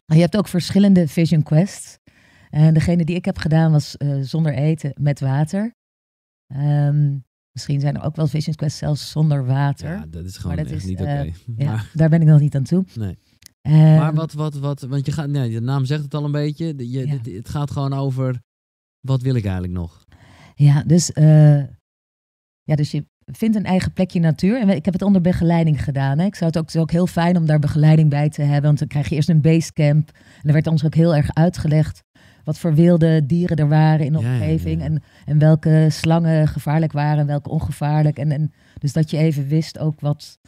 je hebt ook verschillende vision quests. En eh, degene die ik heb gedaan was eh, zonder eten, met water. Ehm, misschien zijn er ook wel vision quests zelfs zonder water. Ja, dat is gewoon echt niet oké. Ja, daar ben ik nog niet aan toe. Nee. Ehm, maar wat, wat, wat, want je gaat, nee, de naam zegt het al een beetje. Je, het, gaat gewoon over wat wil ik eigenlijk nog? Ja, dus, eh, ja, dus je vindt een eigen plekje natuur. En ik heb het onder begeleiding gedaan. Hè. Ik zou het ook, ook heel fijn om daar begeleiding bij te hebben. Want dan krijg je eerst een basecamp. En er werd ons ook heel erg uitgelegd wat voor wilde dieren er waren in de omgeving. En, en welke slangen gevaarlijk waren en welke ongevaarlijk. En, en dus dat je even wist ook wat,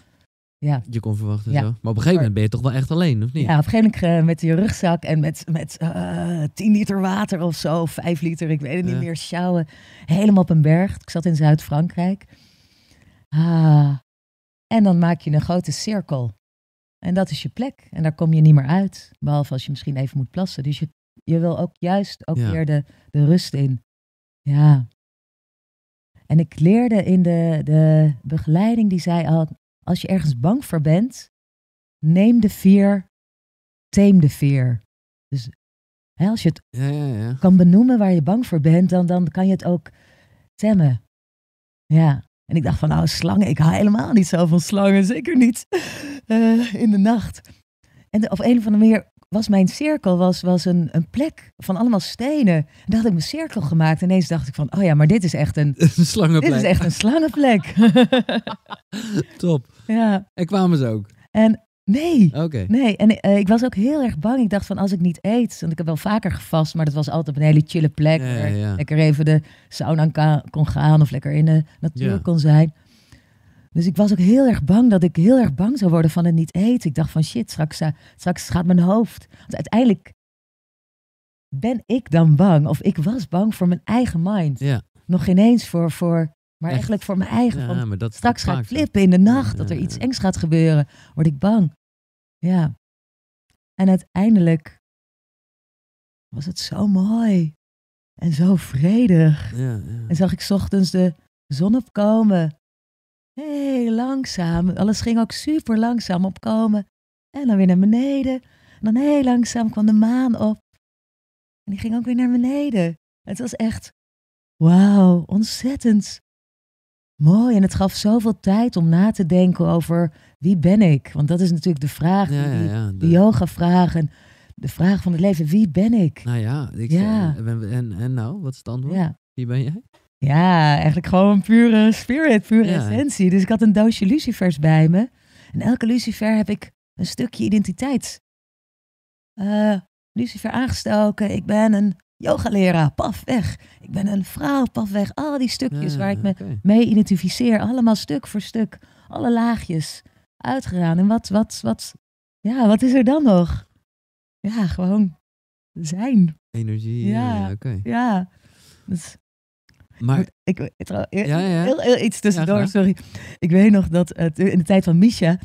ja. je kon verwachten. Zo. Maar op een gegeven moment ben je toch wel echt alleen, of niet? Ja, op een gegeven moment eh, met je rugzak en met, met uh, eh, 10 liter water of zo, 5 liter, ik weet het niet meer, sjouwen. Helemaal op een berg. Ik zat in Zuid-Frankrijk. Ah. En dan maak je een grote cirkel. En dat is je plek. En daar kom je niet meer uit. Behalve als je misschien even moet plassen. Dus je, je wil ook juist ook weer de, de rust in. Ja. En ik leerde in de, de begeleiding, die zij al, als je ergens bang voor bent, neem de veer, tame de veer. Dus hè, als je het ja, ja, ja. kan benoemen waar je bang voor bent, dan, dan kan je het ook temmen. Ja. En ik dacht van nou, slangen, ik hou helemaal niet zoveel van slangen, zeker niet eh, in de nacht. En op een of andere manier was mijn cirkel was, was een, een plek van allemaal stenen. En daar had ik mijn cirkel gemaakt. En ineens dacht ik van, oh ja, maar dit is echt een, een slangenplek. Dit is echt een slangenplek. Top. Ja. En kwamen ze ook? En Nee. Oké. Nee, en eh, ik was ook heel erg bang. Ik dacht van als ik niet eet, want ik heb wel vaker gevast, maar dat was altijd op een hele chille plek. Ja, Lekker even de sauna kon gaan of lekker in de natuur kon zijn. Dus ik was ook heel erg bang dat ik heel erg bang zou worden van het niet eten. Ik dacht van shit, straks, eh, straks gaat mijn hoofd. uiteindelijk ben ik dan bang, of ik was bang voor mijn eigen mind. Ja. Nog geen eens voor, voor maar eigenlijk voor mijn eigen. Ja, straks gaat ga flippen in de nacht, dat er iets engs gaat gebeuren, word ik bang. Ja. En uiteindelijk was het zo mooi en zo vredig. En zag ik ochtends de zon opkomen heel langzaam. Alles ging ook super langzaam opkomen. En dan weer naar beneden. En dan heel langzaam kwam de maan op. En die ging ook weer naar beneden. Het was echt, wauw, ontzettend mooi. En het gaf zoveel tijd om na te denken over wie ben ik? Want dat is natuurlijk de vraag, die, de... yoga-vraag en de vraag van het leven. Wie ben ik? Nou ja, ik ja. en, en nou, wat is het antwoord? Wie ben jij? Ja, eigenlijk gewoon pure spirit, pure essentie. Dus ik had een doosje lucifers bij me. En elke lucifer heb ik een stukje identiteit. Eh, lucifer aangestoken, ik ben een yogaleraar, paf, weg. Ik ben een vrouw, paf, weg. Al die stukjes ah, waar ik me mee identificeer, allemaal stuk voor stuk. Alle laagjes uitgeraden. En wat, wat, wat, ja, wat is er dan nog? Ja, gewoon zijn. Energie, ja, ja oké. Ja, dus maar ik, Heel, iets tussendoor, sorry. Ik weet nog dat in de tijd van Misha,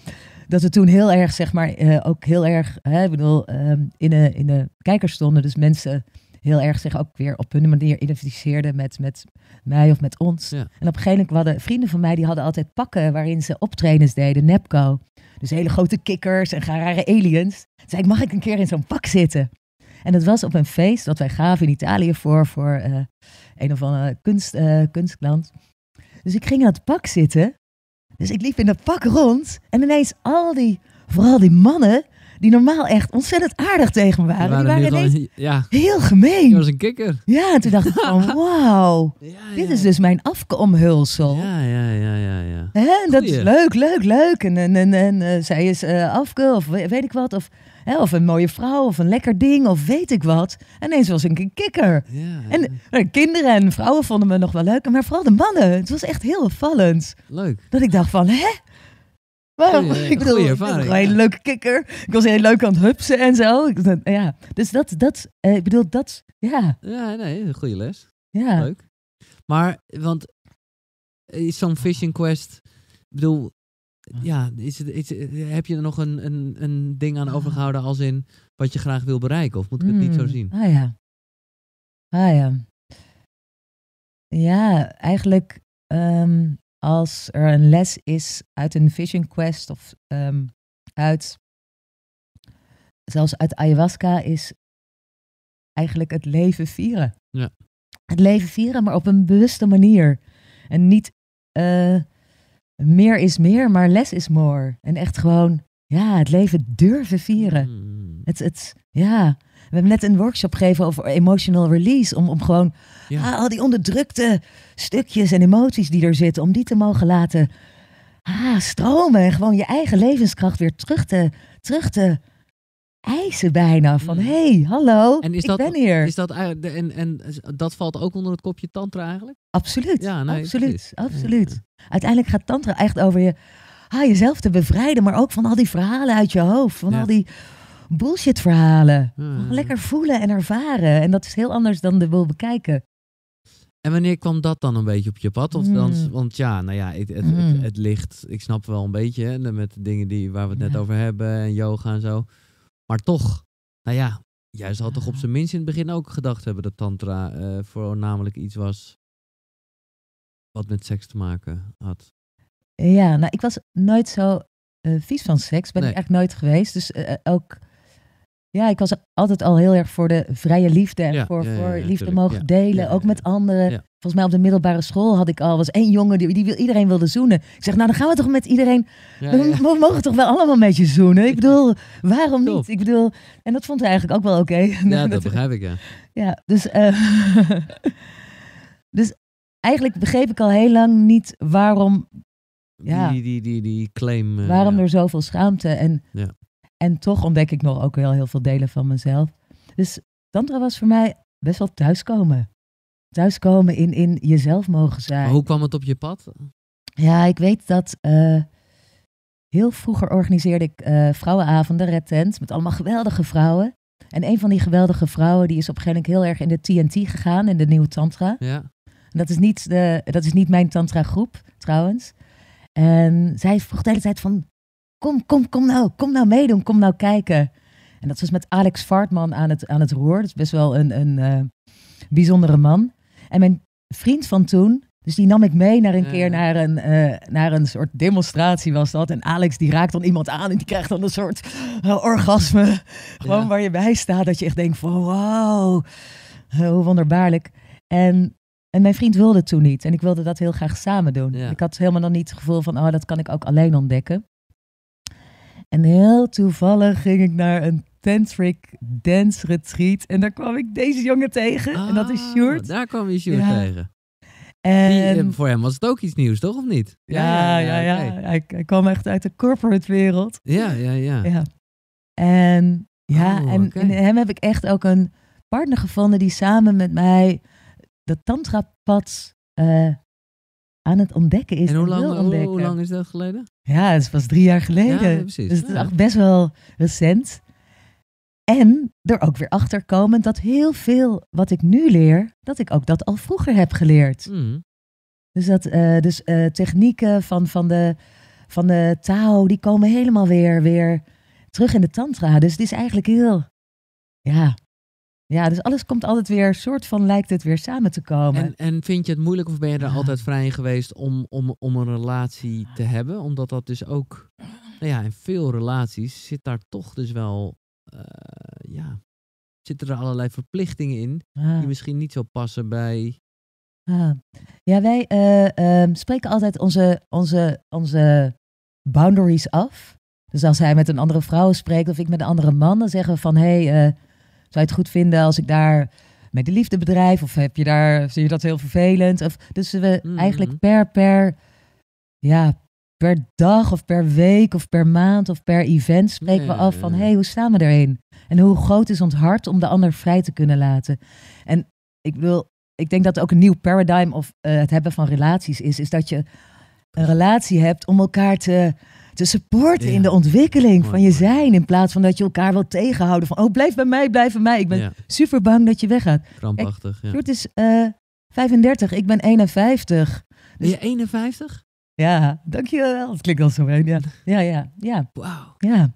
dat we toen heel erg, zeg maar, eh, ook heel erg, ik bedoel, ehm, in, de, in de kijkers stonden. Dus mensen heel erg zich ook weer op hun manier identificeerden met, met mij of met ons. En op een gegeven moment hadden vrienden van mij, die hadden altijd pakken waarin ze optredens deden, Nepco. Dus hele grote kikkers en rare aliens. Toen zei ik, mag ik een keer in zo'n pak zitten? En dat was op een feest dat wij gaven in Italië voor, voor eh, een of andere kunst, eh, kunstklant. Dus ik ging in dat pak zitten. Dus ik liep in dat pak rond. En ineens al die, vooral die mannen, die normaal echt ontzettend aardig tegen me waren, die waren, ineens ja. heel gemeen. Je was een kikker. Ja, en toen dacht ik van wauw, dit is dus mijn afkomhulsel. Ja, ja, ja, ja. ja. Hè? En dat is leuk, leuk, leuk. En, en, en, eh, zij is eh, afke of weet ik wat. Of, hè, of een mooie vrouw of een lekker ding of weet ik wat. En ineens was ik een kikker. En eh, kinderen en vrouwen vonden me nog wel leuk, maar vooral de mannen. Het was echt heel opvallend. Leuk. Dat ik dacht van hè? ik bedoel, ervaring. Ik was een hele leuke kikker. Ik was heel leuk aan het hupsen en zo. ja. Dus dat, dat eh, ik bedoel, dat, ja. Ja, nee, een goede les. Ja. Leuk. Maar, want eh, is zo'n fishing Quest, ik bedoel, ja, is, is, heb je er nog een, een, een ding aan ah. overgehouden als in wat je graag wil bereiken? Of moet ik het niet zo hmm. zien? Ah ja. Ah ja. Ja, eigenlijk ehm, als er een les is uit een vision quest of ehm, uit, zelfs uit ayahuasca, is eigenlijk het leven vieren. Ja. Het leven vieren, maar op een bewuste manier. En niet eh, meer is meer, maar less is more. En echt gewoon, ja, het leven durven vieren. Hmm. Het, het, ja, we hebben net een workshop gegeven over emotional release. Om, om gewoon ah, al die onderdrukte stukjes en emoties die er zitten, om die te mogen laten ah, stromen. En gewoon je eigen levenskracht weer terug te, terug te eisen bijna. Van hé, mm. hey, hallo, en is ik dat, ben hier. Is dat, en, en, en dat valt ook onder het kopje tantra eigenlijk? Absoluut, ja, nee, absoluut, absoluut. Uiteindelijk gaat tantra echt over je ah, jezelf te bevrijden, maar ook van al die verhalen uit je hoofd. Van al die bullshit verhalen. Hmm. Lekker voelen en ervaren. En dat is heel anders dan de wil bekijken. En wanneer kwam dat dan een beetje op je pad? Of dan, hmm. Want ja, nou ja, het, het, het, hmm. het, ligt, ik snap wel een beetje hè, met de dingen die, waar we het net over hebben en yoga en zo. Maar toch, nou ja, jij zou toch op zijn minst in het begin ook gedacht hebben dat tantra uh, voornamelijk iets was wat met seks te maken had. Ja, nou ik was nooit zo eh, vies van seks, ben ik echt nooit geweest. Dus eh, ook ja, ik was altijd al heel erg voor de vrije liefde en voor, voor liefde mogen delen, ook met anderen. Volgens mij op de middelbare school had ik al, was één jongen die, die wil, iedereen wilde zoenen. Ik zeg, nou dan gaan we toch met iedereen, we, mogen toch wel allemaal met je zoenen? Ik bedoel, waarom niet? Ik bedoel, en dat vond hij eigenlijk ook wel oké. Okay. Ja, dat, begrijp ik, ja. Ja, dus, eh, dus eigenlijk begreep ik al heel lang niet waarom... Ja, die, die, die, die claim... Eh, waarom er zoveel schaamte en... Ja en toch ontdek ik nog ook wel heel veel delen van mezelf. Dus tantra was voor mij best wel thuiskomen. Thuiskomen in, in jezelf mogen zijn. Maar hoe kwam het op je pad? Ja, ik weet dat eh, heel vroeger organiseerde ik uh, vrouwenavonden, Red Tent, met allemaal geweldige vrouwen. En een van die geweldige vrouwen die is op heel erg in de TNT gegaan, in de nieuwe tantra. Ja. En dat is niet, de, eh, dat is niet mijn tantra groep, trouwens. En zij vroeg de hele tijd van, Kom, kom, kom nou, kom nou meedoen, kom nou kijken. En dat was met Alex Vartman aan het, aan het roer. Dat is best wel een, een eh, bijzondere man. En mijn vriend van toen, dus die nam ik mee naar een keer naar een, eh, naar een soort demonstratie was dat. En Alex die raakt dan iemand aan en die krijgt dan een soort eh, orgasme. Gewoon waar je bij staat. Dat je echt denkt van wauw, hoe wonderbaarlijk. En, en mijn vriend wilde toen niet. En ik wilde dat heel graag samen doen. Ik had helemaal dan niet het gevoel van oh, dat kan ik ook alleen ontdekken. En heel toevallig ging ik naar een tantric dance retreat. En daar kwam ik deze jongen tegen. en dat is ah, Sjoerd. Daar kwam je Sjoerd tegen. En... Die, eh, voor hem was het ook iets nieuws, toch? Of niet? Ja, ja, ja. ja, Hij, kwam echt uit de corporate wereld. Ja, ja, ja. ja. En ja, oh, en hem heb ik echt ook een partner gevonden die samen met mij dat tantrapad uh, eh, aan het ontdekken is. En hoe lang, hoe, lang is dat geleden? Ja, het was drie jaar geleden. Ja, precies. Dus het is echt best wel recent. En er ook weer achter komen dat heel veel wat ik nu leer, dat ik ook dat al vroeger heb geleerd. Hmm. Dus, dat, eh, dus eh, technieken van, van, de, van de Tao, die komen helemaal weer, weer terug in de Tantra. Dus het is eigenlijk heel, ja, ja, dus alles komt altijd weer, soort van lijkt het weer samen te komen. En, en vind je het moeilijk of ben je er altijd vrij in geweest om, om, om een relatie te hebben? Omdat dat dus ook, nou ja, in veel relaties zit daar toch dus wel, eh, ja, zitten er allerlei verplichtingen in ah. die misschien niet zo passen bij... Ah. Ja, wij eh, ehm, spreken altijd onze, onze, onze boundaries af. Dus als hij met een andere vrouw spreekt of ik met een andere man, dan zeggen we van, hé... Hey, eh, zou je het goed vinden als ik daar met de liefde bedrijf? Of heb je daar, zie je dat heel vervelend? Of, dus we mhm. eigenlijk per, per, ja, per dag of per week of per maand of per event spreken we af van... hé, hey, hoe staan we erin? En hoe groot is ons hart om de ander vrij te kunnen laten? En ik wil... Ik denk dat ook een nieuw paradigma of eh, het hebben van relaties is, is dat je een relatie hebt om elkaar te te supporten in de ontwikkeling van je zijn. In plaats van dat je elkaar wil tegenhouden van, oh blijf bij mij, blijf bij mij. Ik ben super bang dat je weggaat. Krampachtig, kurt is uh, eh, 35, ik ben 51. Dus... Ben je 51? Ja, dankjewel. Het klinkt al zo heen, ja. Ja, ja, ja. Wauw. Ja.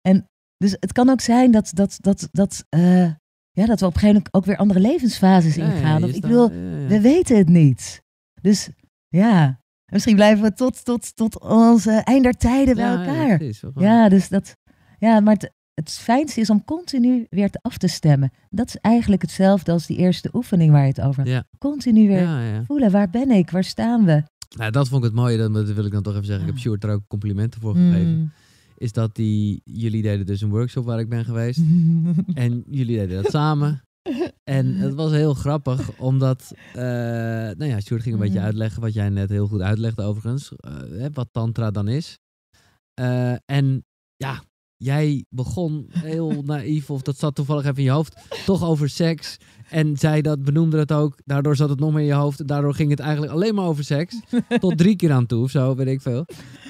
En dus het kan ook zijn dat, dat, dat, dat, eh, ja, dat we op een gegeven moment ook weer andere levensfases ingaan. ik bedoel, we weten het niet. Dus ja, misschien blijven we tot, tot, tot onze eindertijden der tijden bij elkaar. Ja, ja dus dat. Ja, maar het, het fijnste is om continu weer te af te stemmen. Dat is eigenlijk hetzelfde als die eerste oefening waar je het over had. Ja. Continu weer voelen, waar ben ik, waar staan we? Nou, dat vond ik het mooie, dat wil ik dan toch even zeggen. Ik heb ah. Sjoerd er ook complimenten voor gegeven. Mm. Is dat die, jullie deden dus een workshop waar ik ben geweest. en jullie deden dat samen. En het was heel grappig, omdat... Uh, nou ja, Sjoerd ging een beetje mhm. uitleggen wat jij net heel goed uitlegde overigens. Eh, wat tantra dan is. Eh, en ja, jij begon heel naïef, of dat zat toevallig even in je hoofd, toch over seks. En zij dat benoemde het ook. Daardoor zat het nog meer in je hoofd. daardoor ging het eigenlijk alleen maar over seks. Tot drie keer aan toe of zo, weet ik veel.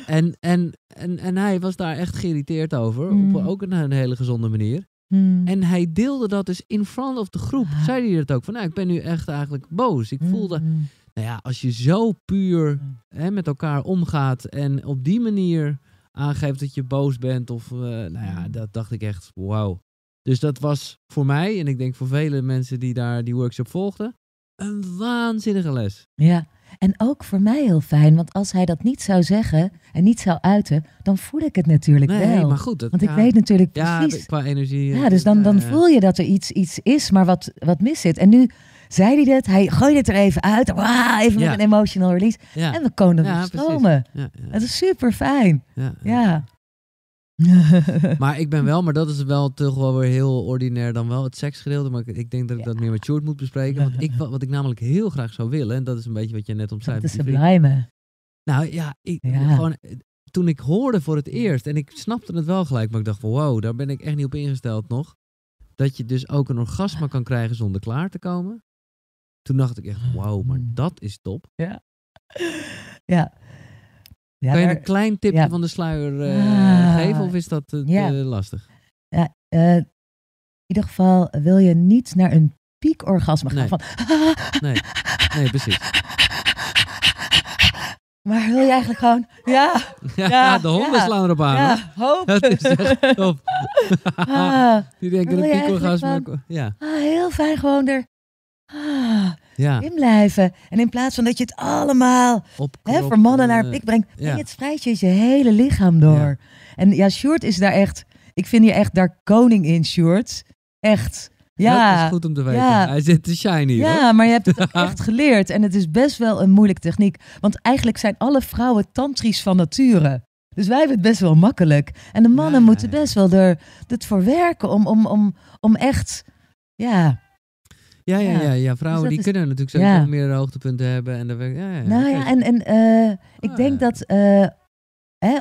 En, en, en, en hij was daar echt geïrriteerd over. Mhm. ook op een hele gezonde manier. Hmm. En hij deelde dat dus in front of de groep. Zei hij dat ook? Van nou, ik ben nu echt eigenlijk boos. Ik hmm, voelde. Hmm. Nou ja, als je zo puur hè, met elkaar omgaat en op die manier aangeeft dat je boos bent. Of eh, nou ja, dat dacht ik echt, wauw. Dus dat was voor mij, en ik denk voor vele mensen die daar die workshop volgden, een waanzinnige les. Ja. En ook voor mij heel fijn, want als hij dat niet zou zeggen en niet zou uiten, dan voel ik het natuurlijk nee, wel. Maar goed, want ik weet natuurlijk precies. Ja, qua energie. Ja, eh, dus dan, dan voel je dat er iets, iets is, maar wat, wat mis zit. En nu zei hij dat, hij gooide het er even uit. Wow, even met een emotional release. En we konden ja, weer stromen. Het is super fijn. ja. maar ik ben wel, maar dat is wel toch wel weer heel ordinair dan wel het seksgedeelte. Maar ik, ik denk dat ik dat meer met Short moet bespreken. Want ik, wat ik namelijk heel graag zou willen, en dat is een beetje wat je net omschrijft. Dat is sublime. Nou ja, ik, Gewoon, eh, toen ik hoorde voor het eerst, en ik snapte het wel gelijk, maar ik dacht van wow, daar ben ik echt niet op ingesteld nog. Dat je dus ook een orgasme kan krijgen zonder klaar te komen. Toen dacht ik echt, ah, wow, maar hmm. dat is top. Ja. Ja, ja, kan je een klein tipje van de sluier eh, ah. geven of is dat eh, lastig? Ja, eh, in ieder geval wil je niet naar een piekorgasme gaan. Nee. Van, nee. nee, precies. Maar wil je eigenlijk gewoon, ja. Ja, de honden ja, slaan erop aan. Ja, hoop. Dat is echt top. Ah. Die denken, een piekelgas. Ja. Ah, heel fijn gewoon er. Ah ja. blijven. En in plaats van dat je het allemaal hè, voor mannen naar een pik eh, brengt, breng het vrijtjes je hele lichaam door. En ja, short is daar echt, ik vind je echt daar koning in, short. Echt. Ja, dat is goed om te weten. Hij zit te shiny. Ja, maar je hebt het echt geleerd. En het is best wel een moeilijke techniek. Want eigenlijk zijn alle vrouwen tantrisch van nature. Dus wij hebben het best wel makkelijk. En de mannen moeten best wel er het voor werken om, om, om, om echt ja, ja, ja, ja. ja, vrouwen dus die kunnen natuurlijk zelf meer meerdere hoogtepunten hebben. En dan, ja, ja, nou ja, en, en eh, ik ah. denk dat eh,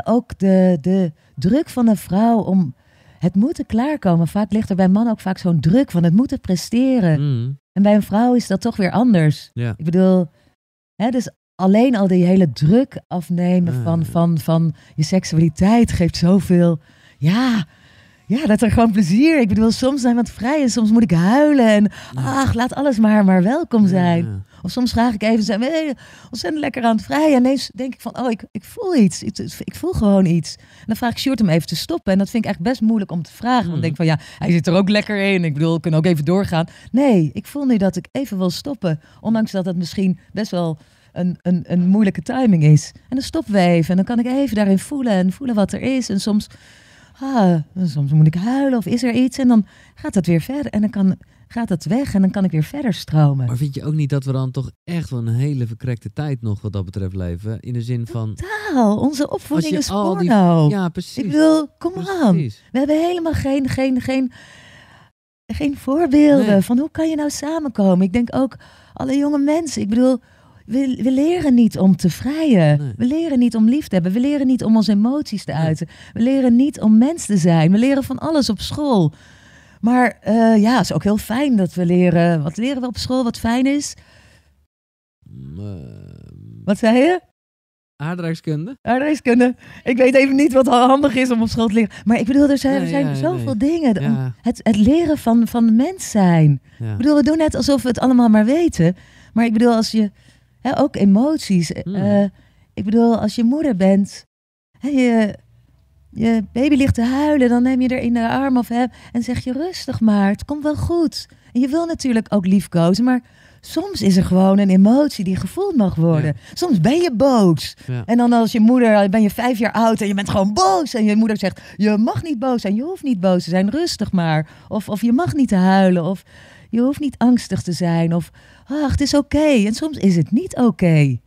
ook de, de druk van een vrouw om het moeten klaarkomen. Vaak ligt er bij mannen ook vaak zo'n druk van het moeten presteren. Mm. En bij een vrouw is dat toch weer anders. Ik bedoel, hè, dus alleen al die hele druk afnemen ah, van, van, van je seksualiteit geeft zoveel. Ja, ja, dat er gewoon plezier. Ik bedoel, soms zijn we vrij en soms moet ik huilen. En ach, laat alles maar, maar welkom zijn. Of soms vraag ik even, zijn we ontzettend lekker aan het vrijen? En ineens denk ik van, oh, ik, ik voel iets. Ik, voel gewoon iets. En dan vraag ik short hem even te stoppen. En dat vind ik echt best moeilijk om te vragen. Want ik denk mhm. van, ja, hij zit er ook lekker in. Ik bedoel, we kunnen ook even doorgaan. Nee, ik voel nu dat ik even wil stoppen. Ondanks dat het misschien best wel... Een, een, een moeilijke timing is. En dan stoppen we even. En dan kan ik even daarin voelen en voelen wat er is. En soms ah, soms moet ik huilen of is er iets. En dan gaat dat weer verder. En dan kan, gaat dat weg en dan kan ik weer verder stromen. Maar vind je ook niet dat we dan toch echt wel een hele verkrekte tijd nog wat dat betreft leven? In de zin van... Totaal, onze opvoeding is porno. Ja, precies. Ik bedoel, kom aan. We hebben helemaal geen, geen, geen, geen voorbeelden van hoe kan je nou samenkomen. Ik denk ook, alle jonge mensen, ik bedoel... We, we, leren niet om te vrijen. We leren niet om lief te hebben. We leren niet om onze emoties te uiten. We leren niet om mens te zijn. We leren van alles op school. Maar eh, ja, het is ook heel fijn dat we leren. Wat leren we op school wat fijn is? wat zei je? Aardrijkskunde. Aardrijkskunde. Ik weet even niet wat handig is om op school te leren. Maar ik bedoel, er zijn, er zijn zoveel dingen. Het, het, leren van, van mens zijn. Ik bedoel, we doen net alsof we het allemaal maar weten. Maar ik bedoel, als je ook emoties. Hmm. Eh, ik bedoel, als je moeder bent, en je, je baby ligt te huilen, dan neem je er in de arm of en zeg je rustig maar, het komt wel goed. En je wil natuurlijk ook liefkozen, maar soms is er gewoon een emotie die gevoeld mag worden. Soms ben je boos. En dan als je moeder, ben je vijf jaar oud en je bent gewoon boos. En je moeder zegt, je mag niet boos zijn, je hoeft niet boos te zijn, rustig maar. Of, of je mag niet te huilen. Of je hoeft niet angstig te zijn of ach, het is oké. En soms is het niet oké.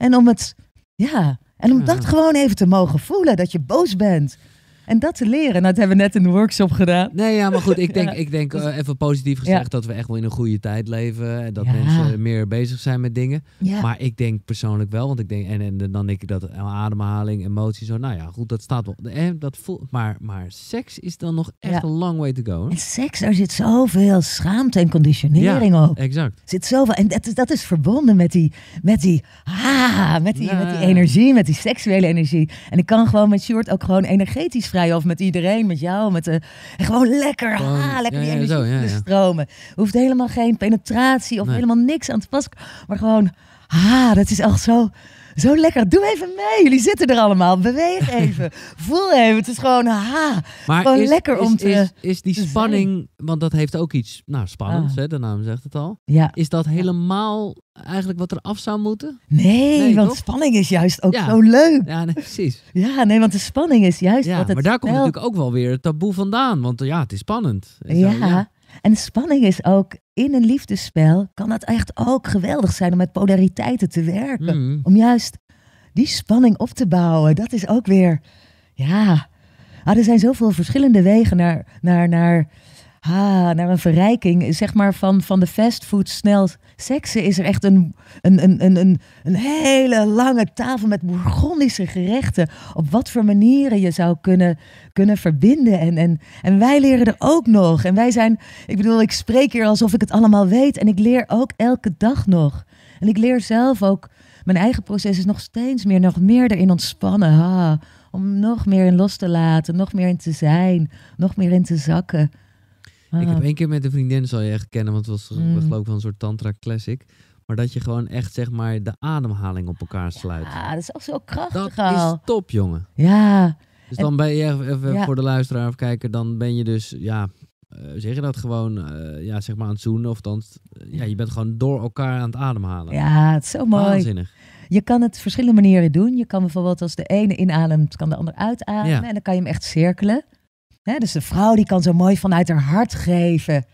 En om het, ja, en om dat gewoon even te mogen voelen dat je boos bent. En dat te leren. Nou, dat hebben we net in de workshop gedaan. Nee, ja, maar goed. Ik denk, ik denk eh, even positief gezegd, dat we echt wel in een goede tijd leven. En dat mensen meer bezig zijn met dingen. Maar ik denk persoonlijk wel, want ik denk, en, en dan denk ik dat ademhaling, emotie, zo. Nou ja, goed, dat staat wel. En dat voelt, maar, maar seks is dan nog echt een long way to go. En seks, daar zit zoveel schaamte en conditionering op. Exact. zit zoveel. En dat, dat is verbonden met die, met die, ah, met die, met die energie, met die seksuele energie. En ik kan gewoon met Short ook gewoon energetisch of met iedereen, met jou. Met, de, eh, en gewoon lekker, oh, ha, lekker ja, ja, stromen. Hoeft helemaal geen penetratie of helemaal niks aan te passen. Maar gewoon, ha, dat is echt zo zo lekker. Doe even mee. Jullie zitten er allemaal. Beweeg even. Voel even. Het is gewoon, ha. Maar gewoon is, lekker is, om te... Is, die spanning, want dat heeft ook iets nou, spannends, ah. hè, de naam zegt het al. Ja. Is dat helemaal eigenlijk wat er af zou moeten? Nee, want spanning is juist ook zo leuk. Ja, nee, precies. Ja, nee, want de spanning is juist ja, wat het Maar daar komt natuurlijk ook wel weer het taboe vandaan. Want ja, het is spannend. ja. En spanning is ook in een liefdespel kan het echt ook geweldig zijn om met polariteiten te werken. Mm. Om juist die spanning op te bouwen. Dat is ook weer, ja. Ah, er zijn zoveel verschillende wegen naar, naar, naar ah, naar een verrijking zeg maar, van, van de fastfood snel seksen is er echt een, een, een, een, een, hele lange tafel met bourgondische gerechten. Op wat voor manieren je zou kunnen, kunnen verbinden. En, en, en wij leren er ook nog. En wij zijn, ik bedoel, ik spreek hier alsof ik het allemaal weet. En ik leer ook elke dag nog. En ik leer zelf ook, mijn eigen proces is nog steeds meer, nog meer erin ontspannen. om nog meer in los te laten, nog meer in te zijn, nog meer in te zakken. Ik heb ah. één keer met een vriendin, zal je echt kennen, want het was eh, mm. geloof ik van een soort tantra classic. Maar dat je gewoon echt zeg maar de ademhaling op elkaar sluit. Ja, dat is ook zo krachtig Dat is top, jongen. Ja. Dus dan ben je, even, voor de luisteraar of kijker, dan ben je dus, ja, eh, zeg je dat gewoon, eh, ja, zeg maar aan het zoenen. Of dan, ja, je bent gewoon door elkaar aan het ademhalen. Ja, het is zo mooi. Waanzinnig. Je kan het verschillende manieren doen. Je kan bijvoorbeeld als de ene inademt, kan de ander uitademen. En dan kan je hem echt cirkelen dus de vrouw die kan zo mooi vanuit haar hart geven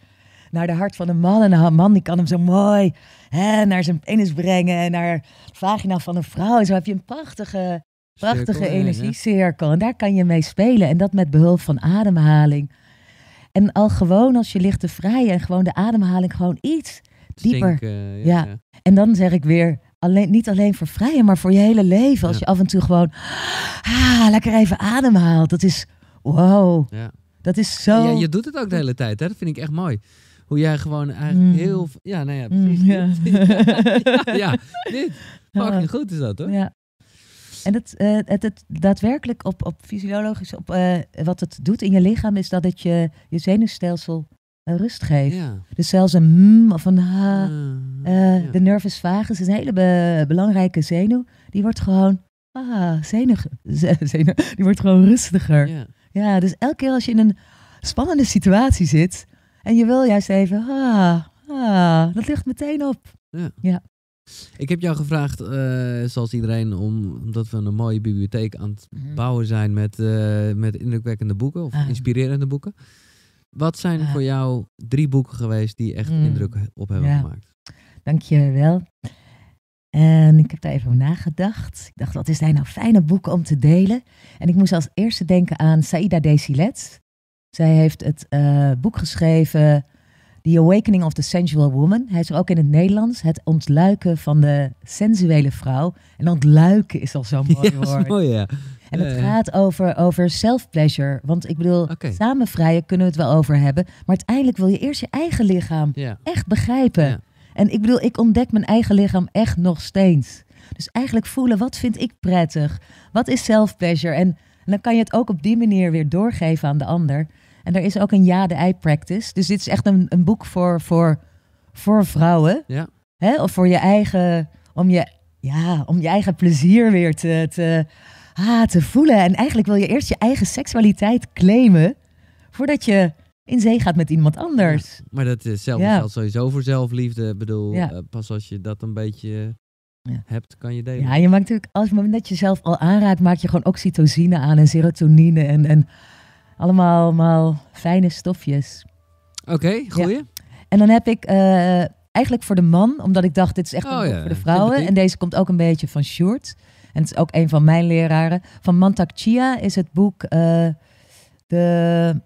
naar de hart van een man. En de man die kan hem zo mooi hè, naar zijn penis brengen en naar de vagina van een vrouw. En zo heb je een prachtige, prachtige Cirkel, energiecirkel. En daar kan je mee spelen. En dat met behulp van ademhaling. En al gewoon als je ligt te vrijen en gewoon de ademhaling gewoon iets dieper. ja, En dan zeg ik weer, alleen, niet alleen voor vrijen, maar voor je hele leven. Als je af en toe gewoon ah, lekker even ademhaalt. Dat is wow. Ja. Dat is zo... Ja, je doet het ook de hele tijd, hè? Dat vind ik echt mooi. Hoe jij gewoon eigenlijk mm. heel... Ja, nou ja, mm, precies. ja. dit. Fucking goed is dat, hoor. Ja. En het, eh, het, het, daadwerkelijk op, op fysiologisch, op, eh, wat het doet in je lichaam, is dat het je, je zenuwstelsel eh, rust geeft. Dus zelfs een mm of een ha. Ah, de nervus vagus is een hele belangrijke zenuw. Die wordt gewoon ah, zenuw, zenuw, die wordt gewoon rustiger. Ja. Ja, dus elke keer als je in een spannende situatie zit en je wil juist even, ah, ah dat ligt meteen op. Ja. ja. Ik heb jou gevraagd, eh, zoals iedereen, om, omdat we een mooie bibliotheek aan het mhm. bouwen zijn met, eh, met indrukwekkende boeken of ah. inspirerende boeken. Wat zijn ah. voor jou drie boeken geweest die echt mhm. indruk op hebben gemaakt? Dankjewel. je wel. En ik heb daar even over nagedacht. Ik dacht, wat is daar nou fijne boeken om te delen? En ik moest als eerste denken aan Saïda Desilet. Zij heeft het eh, boek geschreven The Awakening of the Sensual Woman. Hij is er ook in het Nederlands. Het ontluiken van de sensuele vrouw. En ontluiken is al zo'n mooi ja, woord. Dat is mooi, ja. En het gaat over, over self-pleasure. Want ik bedoel, samenvrijen samen kunnen we het wel over hebben. Maar uiteindelijk wil je eerst je eigen lichaam echt begrijpen. En ik bedoel, ik ontdek mijn eigen lichaam echt nog steeds. Dus eigenlijk voelen, wat vind ik prettig? Wat is self-pleasure? En, dan kan je het ook op die manier weer doorgeven aan de ander. En er is ook een ja-de-ei-practice. Dus dit is echt een, een boek voor, voor, voor vrouwen. Ja. Hè? Of voor je eigen, om je, ja, om je eigen plezier weer te, te, ah, te voelen. En eigenlijk wil je eerst je eigen seksualiteit claimen. Voordat je in zee gaat met iemand anders. maar dat is zelf, sowieso voor zelfliefde. Ik bedoel, eh, pas als je dat een beetje hebt, kan je delen. Ja, je maakt natuurlijk, als moment dat je zelf al aanraakt, maak je gewoon oxytocine aan en serotonine en, en allemaal, allemaal fijne stofjes. Oké, okay, goeie. En dan heb ik eh, eigenlijk voor de man, omdat ik dacht, dit is echt oh, voor de vrouwen. En deze komt ook een beetje van Short En het is ook een van mijn leraren. Van Mantak Chia is het boek eh, de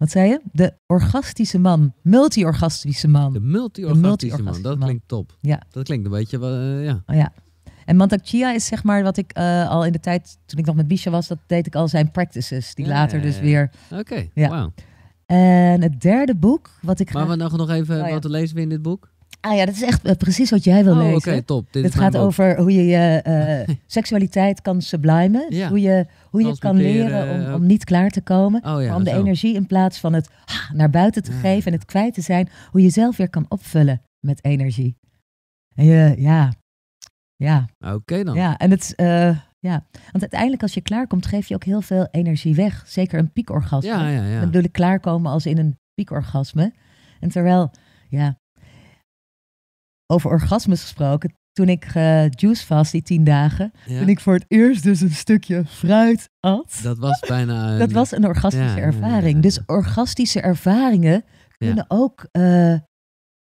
wat zei je? De orgastische man. Multi-orgastische man. De multi-orgastische, man. Dat klinkt top. Ja. Dat klinkt een beetje... Uh, ja. Oh, ja. En Mantakchia is zeg maar wat ik eh, al in de tijd... toen ik nog met Bisha was, dat deed ik al zijn practices. Die later dus weer... Oké, wow. En het derde boek wat ik... Maar wat we nog even... Oh, wat lezen we in dit boek? Ah ja, dat is echt eh, precies wat jij wil lezen. Oh, oké, top. Dit het gaat over hoe je je eh, seksualiteit kan sublimen. Hoe je, hoe je kan leren om, eh, om, niet klaar te komen. Oh om de energie in plaats van het naar buiten te geven en het kwijt te zijn. Hoe je zelf weer kan opvullen met energie. En je, ja. Ja. Oké dan. Ja, en het... ja, want uiteindelijk als je klaarkomt, geef je ook heel veel energie weg. Zeker een piekorgasme. Ja, ja, ja. Dan bedoel ik klaarkomen als in een piekorgasme. En terwijl, ja, over orgasmes gesproken. Toen ik eh, juice vast, die tien dagen, toen ik voor het eerst dus een stukje fruit at. Dat was bijna... Een... dat was een orgastische ervaring. dus orgastische ervaringen kunnen ook eh,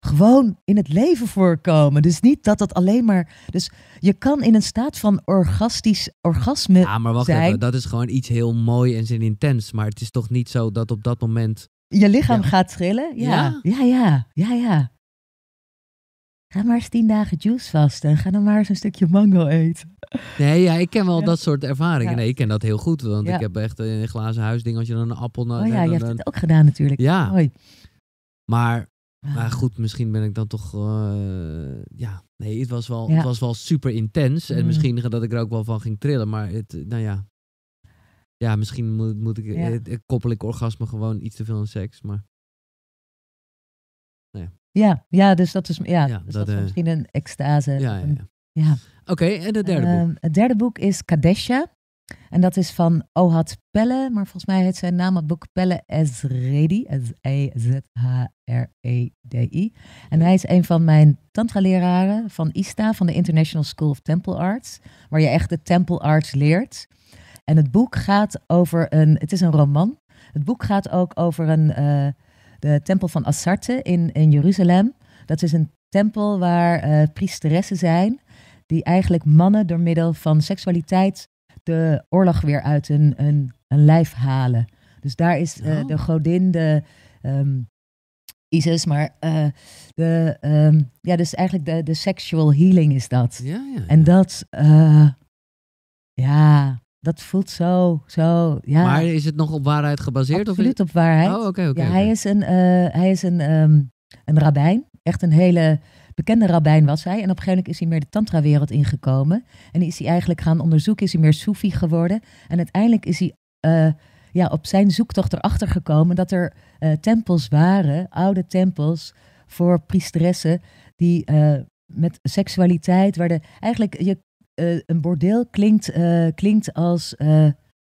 gewoon in het leven voorkomen. Dus niet dat dat alleen maar... Dus je kan in een staat van orgastisch orgasme Ja, maar wacht zijn. even. Dat is gewoon iets heel mooi en zin intens. Maar het is toch niet zo dat op dat moment... Je lichaam gaat trillen? ja, ja, ja. ja, ja. Ga maar eens tien dagen juice vasten en ga dan maar eens een stukje mango eten. Nee, ja, ik ken wel dat soort ervaringen. Nee, ik ken dat heel goed, want ik heb echt een glazen huisding als je dan een appel... Oh ja, je hebt het ook gedaan natuurlijk. Ja, Mooi. maar ah. maar goed, misschien ben ik dan toch. Eh, ja, nee, het was wel, het was wel super intens. En mm. misschien dat ik er ook wel van ging trillen. Maar het, nou ja. Ja, misschien moet, moet ik, koppel ik orgasme gewoon iets te veel aan seks. Maar ja, ja dus dat is, ja, dus dat, is eh, misschien een extase. Ja, ja, Oké, en het derde ehm, boek? Het derde boek is Kadesha. En dat is van Ohad Pelle, maar volgens mij heet zijn naam het boek Pelle Ezredi. S-E-Z-H-R-E-D-I. En hij is een van mijn tantra-leraren van ISTA, van de International School of Temple Arts, waar je echt de temple arts leert. En het boek gaat over een, het is een roman. Het boek gaat ook over een, eh, de tempel van Assarte in, in Jeruzalem. Dat is een tempel waar uh, priesteressen zijn, die eigenlijk mannen door middel van seksualiteit de oorlog weer uit hun, hun, hun lijf halen. Dus daar is eh, oh. de godin, de ehm, Isis, maar eh, de, ehm, ja, dus eigenlijk de, de sexual healing is dat. Ja, ja, En dat, ja, dat voelt zo, zo, ja. Maar is het nog op waarheid gebaseerd? Absoluut of op waarheid. Oh, oké, oké. ja, Hij is, een, uh, hij is een, ehm, een rabbijn, echt een hele bekende rabbijn was hij. En op een gegeven moment is hij meer de tantra-wereld ingekomen. En is hij eigenlijk gaan onderzoeken, is hij meer soefi geworden. En uiteindelijk is hij eh, ja, op zijn zoektocht erachter gekomen dat er eh, tempels waren, oude tempels voor priesteressen, die met seksualiteit, werden. eigenlijk, je eh, een bordeel klinkt, eh, klinkt als, eh,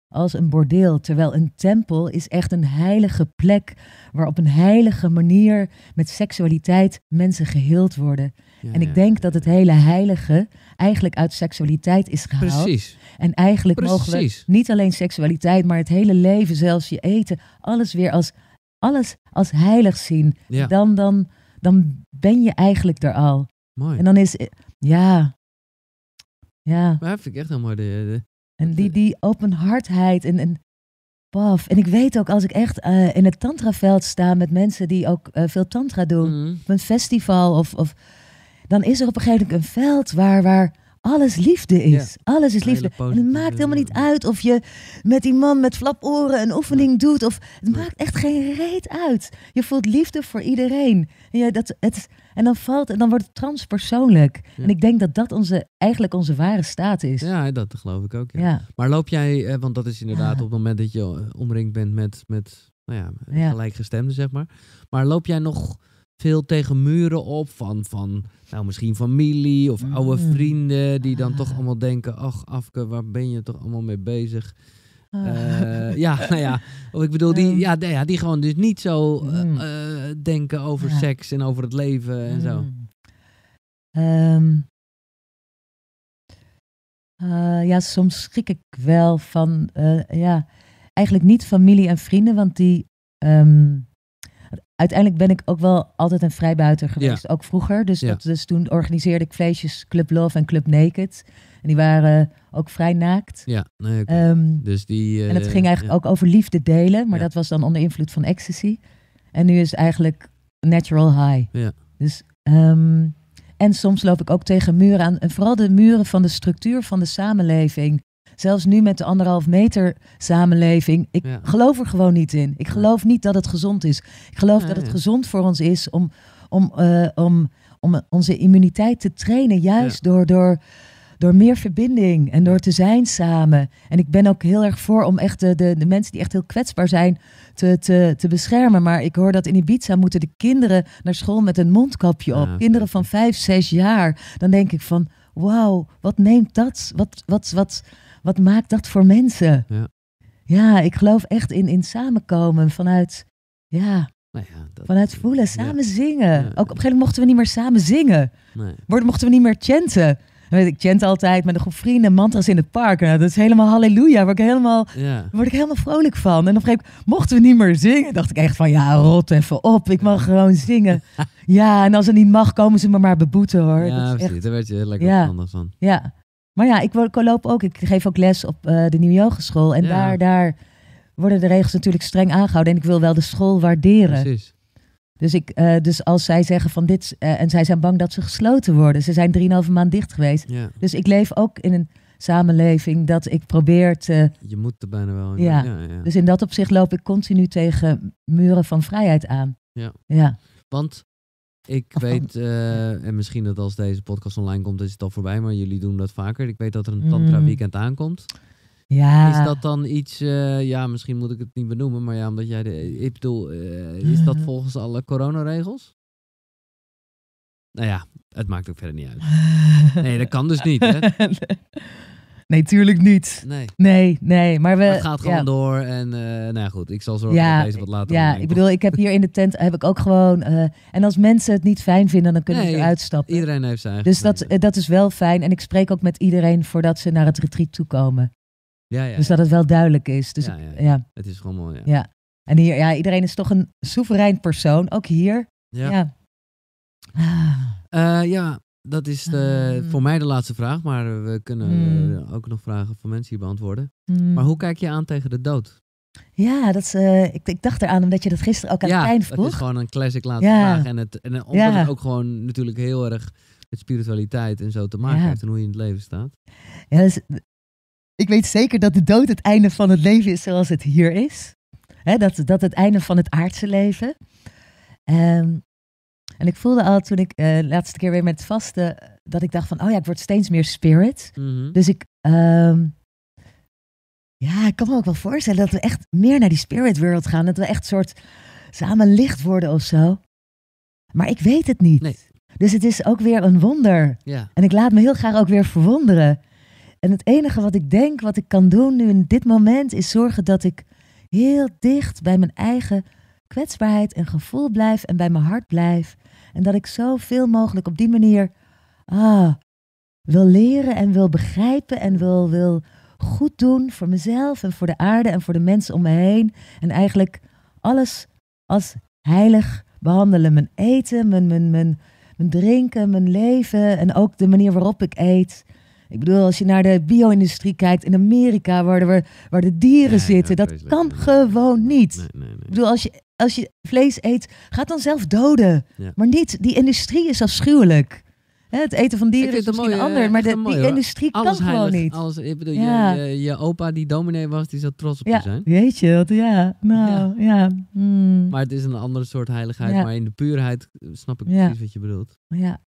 als een bordeel. Terwijl een tempel is echt een heilige plek waar op een heilige manier met seksualiteit mensen geheeld worden. en ik denk dat het hele heilige eigenlijk uit seksualiteit is gehaald. Precies. En eigenlijk Precies. mogen we niet alleen seksualiteit, maar het hele leven, zelfs je eten, alles weer als, alles als heilig zien. Ja. Dan, dan, dan ben je eigenlijk er al. Mooi. En dan is, ja, ja. Maar dat vind ik echt helemaal de... en die, die openhartheid en, en paf. En ik weet ook, als ik echt eh, in het tantraveld sta met mensen die ook eh, veel tantra doen, mhm. op een festival of, of... Dan is er op een gegeven moment een veld waar... waar alles liefde is. Alles is liefde. En het maakt helemaal niet uit of je met die man met flaporen een oefening doet. Of, het maakt echt geen reet uit. Je voelt liefde voor iedereen. En ja, dat, het, en dan valt en dan wordt het transpersoonlijk. En ik denk dat dat onze, eigenlijk onze ware staat is. Ja, dat geloof ik ook. Ja. Maar loop jij, eh, want dat is inderdaad op het moment dat je eh, omringd bent met, met nou ja, gelijkgestemden, zeg maar. Maar loop jij nog veel tegen muren op van, van nou, misschien familie of oude mm. vrienden die dan toch ah. allemaal denken, ach Afke, waar ben je toch allemaal mee bezig? Ah. Eh, ja, nou ja. Of ik bedoel, die, ja, die, nou ja, die gewoon dus niet zo mm. eh, eh, denken over seks en over het leven en zo. Mm. Ehm, ja, soms schrik ik wel van, ja, eigenlijk niet familie en vrienden, want die, ehm, uiteindelijk ben ik ook wel altijd een vrijbuiter geweest, ook vroeger. Dus, dus toen organiseerde ik feestjes Club Love en Club Naked die waren ook vrij naakt. Ja, nee, ehm, dus die, en het eh, ging eigenlijk ook over liefde delen, maar dat was dan onder invloed van ecstasy. En nu is het eigenlijk natural high. Ja. Dus, ehm, en soms loop ik ook tegen muren aan, en vooral de muren van de structuur van de samenleving. Zelfs nu met de anderhalf meter samenleving. Ik geloof er gewoon niet in. Ik geloof niet dat het gezond is. Ik geloof dat het gezond voor ons is om, om, eh, om, om onze immuniteit te trainen. Juist door, door, door meer verbinding en door te zijn samen. En ik ben ook heel erg voor om echt de, de, de mensen die echt heel kwetsbaar zijn te, te, te beschermen. Maar ik hoor dat in Ibiza moeten de kinderen naar school met een mondkapje op. kinderen van vijf, zes jaar. Dan denk ik van, wauw, wat neemt dat? Wat, wat, wat, wat maakt dat voor mensen? Ja, ja ik geloof echt in, in samenkomen vanuit... Ja, nou ja, Vanuit voelen, samen zingen. Ook op een gegeven moment mochten we niet meer samen zingen. Nee. Mochten we niet meer chanten. Ik chant altijd met een goede vrienden, mantras in het park. Nou, dat is helemaal halleluja. Word ik helemaal, word ik helemaal vrolijk van. En op een mochten we niet meer zingen. Dacht ik echt van, ja, rot even op. Ik mag gewoon zingen. ja, en als het niet mag, komen ze me maar beboeten hoor. Ja, dat Echt... Daar werd je lekker ja. anders van. Ja. Maar ja, ik, loop ook. Ik geef ook les op eh, de nieuwe Yogeschool. En daar, daar worden de regels natuurlijk streng aangehouden. En ik wil wel de school waarderen. Precies. Dus, ik, eh, dus als zij zeggen van dit. Eh, en zij zijn bang dat ze gesloten worden. Ze zijn drieënhalve maand dicht geweest. Dus ik leef ook in een samenleving dat ik probeer te. Je moet er bijna wel. In ja. Ja, Dus in dat opzicht loop ik continu tegen muren van vrijheid aan. Ja. ja. Want ik oh. weet, eh, en misschien dat als deze podcast online komt, is het al voorbij, maar jullie doen dat vaker. Ik weet dat er een mm. Tantra Weekend aankomt. Ja. Is dat dan iets, eh, ja, misschien moet ik het niet benoemen, maar ja, omdat jij de. Ik bedoel, eh, is dat volgens alle coronaregels? Nou ja, het maakt ook verder niet uit. Nee, dat kan dus niet, hè? Nee, tuurlijk niet. Nee. Nee, nee maar we... het gaat gewoon door en eh, nou ja, goed, ik zal zorgen dat deze wat later... Ja, ik bedoel, ik heb hier in de tent heb ik ook gewoon... en als mensen het niet fijn vinden, dan kunnen ze nee, eruit Iedereen heeft zijn Dus dat, dat is wel fijn. En ik spreek ook met iedereen voordat ze naar het retreat toekomen. Ja, ja, dus dat het wel duidelijk is. Dus ja, ja, Het is gewoon mooi. Ja. En hier, ja, iedereen is toch een soeverein persoon, ook hier. Ja. ja, eh, dat is de, ah. voor mij de laatste vraag, maar we kunnen hmm. eh, ook nog vragen van mensen hier beantwoorden. Hmm. Maar hoe kijk je aan tegen de dood? Ja, dat is, eh, ik, ik, dacht eraan omdat je dat gisteren ook aan het eind vroeg. Ja, dat is gewoon een classic laatste vraag. En, het, en omdat ja. het ook gewoon natuurlijk heel erg met spiritualiteit en zo te maken heeft en hoe je in het leven staat. Ja, dus ik weet zeker dat de dood het einde van het leven is zoals het hier is. dat, dat het einde van het aardse leven. Ehm, en ik voelde al toen ik de eh, laatste keer weer met vasten, dat ik dacht van, oh ja, ik word steeds meer spirit. Mhm. Dus ik, ehm, ja, ik kan me ook wel voorstellen dat we echt meer naar die spirit world gaan. Dat we echt soort samen licht worden of zo. Maar ik weet het niet. Dus het is ook weer een wonder. Ja. En ik laat me heel graag ook weer verwonderen. En het enige wat ik denk, wat ik kan doen nu in dit moment, is zorgen dat ik heel dicht bij mijn eigen kwetsbaarheid en gevoel blijf en bij mijn hart blijf. En dat ik zoveel mogelijk op die manier ah, wil leren en wil begrijpen en wil, wil goed doen voor mezelf en voor de aarde en voor de mensen om me heen. En eigenlijk alles als heilig behandelen. Mijn eten, mijn, mijn, mijn, mijn drinken, mijn leven en ook de manier waarop ik eet. Ik bedoel, als je naar de bio-industrie kijkt in Amerika, waar, de, waar de dieren zitten, dat kan gewoon niet. ik bedoel, als je, als je vlees eet, gaat dan zelf doden. Maar niet, die industrie is afschuwelijk. Hè, het eten van dieren is misschien mooi, ander, maar die industrie kan gewoon niet. Alles, ik bedoel, je, je, opa die dominee was, die zou trots op je zijn. Weet je, wat, ja, nou, ja. Hmm. Maar het is een andere soort heiligheid, maar in de puurheid snap ik precies wat je bedoelt. Ja,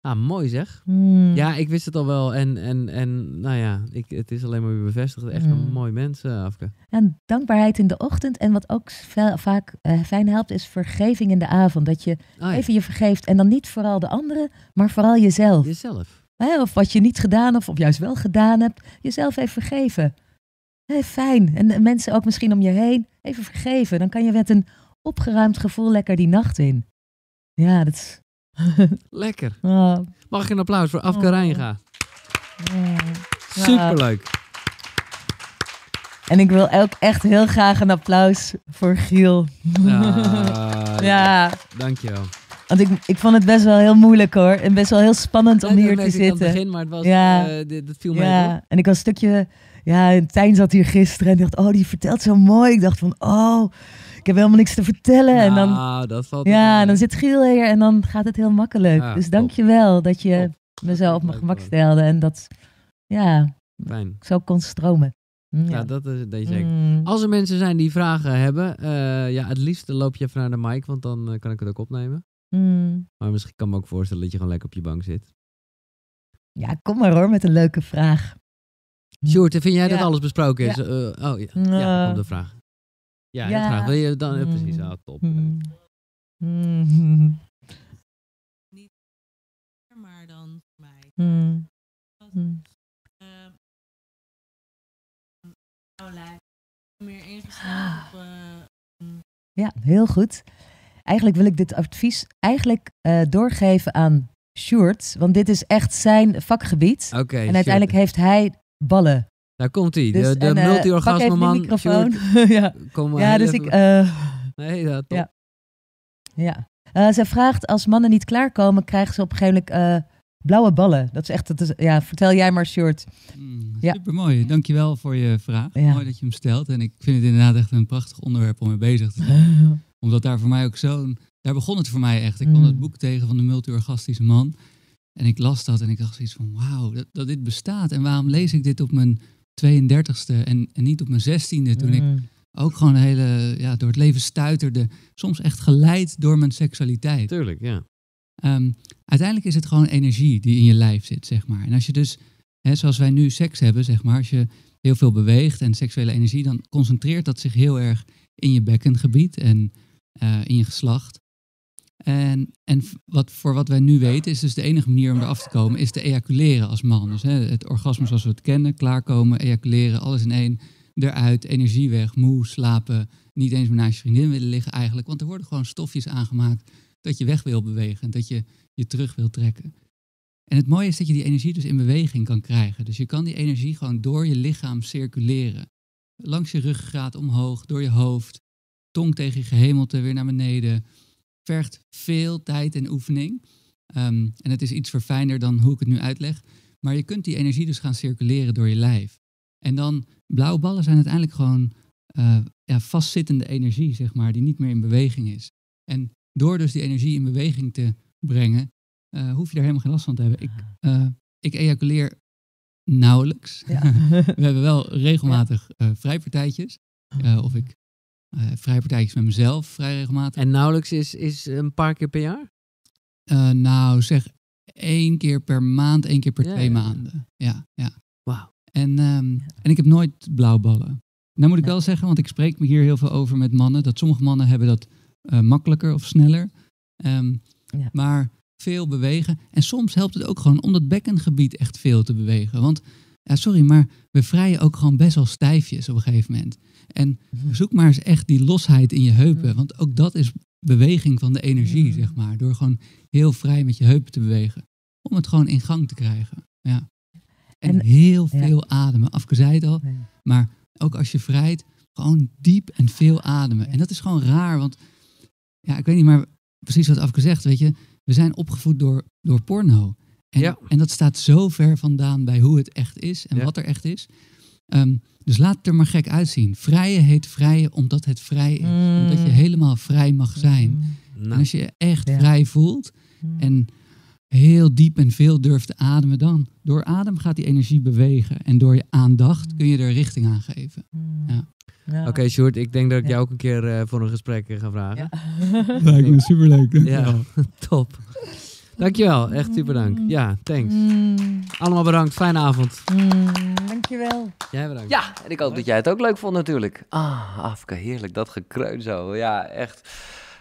Ah, mooi zeg. Hmm. Ja, ik wist het al wel. En, en, en nou ja, ik, het is alleen maar weer bevestigd. Echt een hmm. mooi mens, Afke. En dankbaarheid in de ochtend. En wat ook vaak eh, fijn helpt, is vergeving in de avond. Dat je ah, even je vergeeft. En dan niet vooral de anderen, maar vooral jezelf. Jezelf. Of wat je niet gedaan of, of juist wel gedaan hebt. Jezelf even vergeven. fijn. En mensen ook misschien om je heen even vergeven. Dan kan je met een opgeruimd gevoel lekker die nacht in. Ja, dat is Lekker. Mag ik een applaus voor Afke Rijnga? Ja. Superleuk. En ik wil ook echt heel graag een applaus voor Giel. Ah, ja. ja. Dankjewel. Want ik, ik vond het best wel heel moeilijk hoor. En best wel heel spannend om hier te zitten. Ik het begin, maar het was, ja. Eh, dat viel mij ja. en ik was een stukje... Ja, Tijn zat hier gisteren en dacht... Oh, die vertelt zo mooi. Ik dacht van... Oh, ik heb helemaal niks te vertellen. en dan, nou, dat valt ja, dan zit Giel hier en dan gaat het heel makkelijk. dus dank je wel dat je top. me zo op mijn gemak stelde. En dat, ja, Fijn. zo kon stromen. Mm, ja, ja dat is deze mm. Als er mensen zijn die vragen hebben, eh, ja, het liefst loop je even naar de mic, want dan eh, kan ik het ook opnemen. Mm. Maar misschien kan ik me ook voorstellen dat je gewoon lekker op je bank zit. Ja, kom maar hoor, met een leuke vraag. Sjoerd, vind jij dat alles besproken is? Eh, oh ja, ja, komt de vraag. Ja, graag. Wil je dan... Mm. Precies, ah, top. Mm. Niet hmm. maar dan voor mij. Hmm. Eh, um, oh, meer ingesteld ah. op... Eh, ja, heel goed. Eigenlijk wil ik dit advies eigenlijk uh, doorgeven aan Sjoerd. Want dit is echt zijn vakgebied. en uiteindelijk heeft hij ballen daar komt hij. Dus de de eh, multi man. microfoon. ja, kom ja dus ik... Eh, nee, dat. top. Ja. Eh, ze vraagt, als mannen niet klaarkomen, krijgen ze op een gegeven moment blauwe ballen. Dat is echt, dat is, ja, vertel jij maar, Short. Mm, ja. Supermooi, dankjewel voor je vraag. Ja. Mooi dat je hem stelt. En ik vind het inderdaad echt een prachtig onderwerp om mee bezig te zijn. Omdat daar voor mij ook zo'n, daar begon het voor mij echt. Ik kon hmm. het boek tegen van de multi-orgastische man. En ik las dat en ik dacht zoiets van, wauw, dat, dat dit bestaat. En waarom lees ik dit op mijn 32e en, en niet op mijn 16e toen ik mm. ook gewoon hele, ja, door het leven stuiterde. Soms echt geleid door mijn seksualiteit. Tuurlijk, ja. Ehm, uiteindelijk is het gewoon energie die in je lijf zit, zeg maar. En als je dus, hè, zoals wij nu seks hebben, zeg maar, als je heel veel beweegt en seksuele energie, dan concentreert dat zich heel erg in je bekkengebied en eh, in je geslacht. En, en wat, voor wat wij nu weten is dus de enige manier om eraf te komen is te ejaculeren als man. Dus hè, het orgasme zoals we het kennen, klaarkomen, ejaculeren, alles in één, eruit, energie weg, moe, slapen, niet eens meer naast je vriendin willen liggen eigenlijk. Want er worden gewoon stofjes aangemaakt dat je weg wil bewegen en dat je je terug wil trekken. En het mooie is dat je die energie dus in beweging kan krijgen. Dus je kan die energie gewoon door je lichaam circuleren. Langs je ruggengraat omhoog, door je hoofd, tong tegen je gehemelte, weer naar beneden vergt veel tijd en oefening. Ehm, en het is iets verfijnder dan hoe ik het nu uitleg. Maar je kunt die energie dus gaan circuleren door je lijf. En dan, blauwe ballen zijn uiteindelijk gewoon eh, ja, vastzittende energie, zeg maar, die niet meer in beweging is. En door dus die energie in beweging te brengen, eh, hoef je daar helemaal geen last van te hebben. Ik, eh, ik ejaculeer nauwelijks. Ja. We hebben wel regelmatig vrijpartijtjes. of ik eh, vrij partijtjes met mezelf, vrij regelmatig. En nauwelijks is, is een paar keer per jaar? Eh, nou, zeg één keer per maand, één keer per twee maanden. Ja, ja. Wauw. En, ehm, en ik heb nooit blauwballen. Nou moet ik wel zeggen, want ik spreek me hier heel veel over met mannen, dat sommige mannen hebben dat eh, makkelijker of sneller. Um, Maar veel bewegen. En soms helpt het ook gewoon om dat bekkengebied echt veel te bewegen. Want ja, sorry, maar we vrijen ook gewoon best wel stijfjes op een gegeven moment. En mhm. zoek maar eens echt die losheid in je heupen. Mhm. Want ook dat is beweging van de energie, mhm. zeg maar. Door gewoon heel vrij met je heupen te bewegen. Om het gewoon in gang te krijgen. Ja. En, heel veel ademen. Afke al. Maar ook als je vrijt, gewoon diep en veel ademen. En dat is gewoon raar, want ja, ik weet niet maar precies wat Afke Weet je, we zijn opgevoed door, door porno. En, ja. en dat staat zo ver vandaan bij hoe het echt is en wat er echt is. Ehm, dus laat het er maar gek uitzien. Vrije heet vrije omdat het vrij is. Mm. Omdat je helemaal vrij mag mm. zijn. Nou. En als je je echt vrij voelt mm. en heel diep en veel durft te ademen dan. Door adem gaat die energie bewegen en door je aandacht kun je er richting aan geven. Ja. Ja. Oké, okay, Sjoerd, ik denk dat ik jou ook een keer eh, voor een gesprek eh, ga vragen. Ja. Lijkt me superleuk. Ja, top. Dankjewel, echt super dank. Mm. Ja, thanks. Mm. Allemaal bedankt, fijne avond. Mm, dankjewel. Jij bedankt. Ja, en ik hoop dat jij het ook leuk vond natuurlijk. Ah, Afrika, heerlijk, dat gekreun zo. Ja, echt.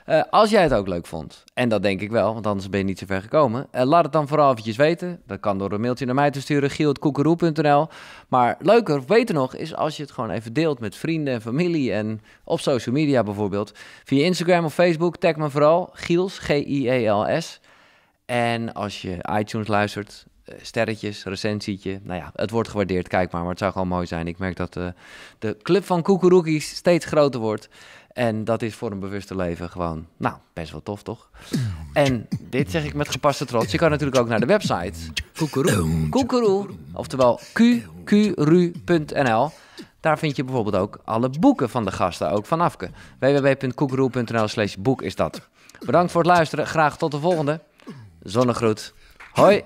Eh, als jij het ook leuk vond, en dat denk ik wel, want anders ben je niet zo ver gekomen, eh, laat het dan vooral eventjes weten. Dat kan door een mailtje naar mij te sturen, giel.koekeroe.nl. Maar leuker, weten nog, is als je het gewoon even deelt met vrienden en familie en op social media bijvoorbeeld. Via Instagram of Facebook, tag me vooral, Giels, G-I-E-L-S. En als je iTunes luistert, eh, sterretjes, recensietje. Nou ja, het wordt gewaardeerd, kijk maar. Maar het zou gewoon mooi zijn. Ik merk dat eh, de club van koekeroekies steeds groter wordt. En dat is voor een bewuste leven gewoon, nou, best wel tof, toch? En dit zeg ik met gepaste trots. Je kan natuurlijk ook naar de website koekeroe, oftewel qqru.nl. Daar vind je bijvoorbeeld ook alle boeken van de gasten, ook van Afke. www.koekeroe.nl slash boek is dat. Bedankt voor het luisteren. Graag tot de volgende. Zonnegroet. Hoi.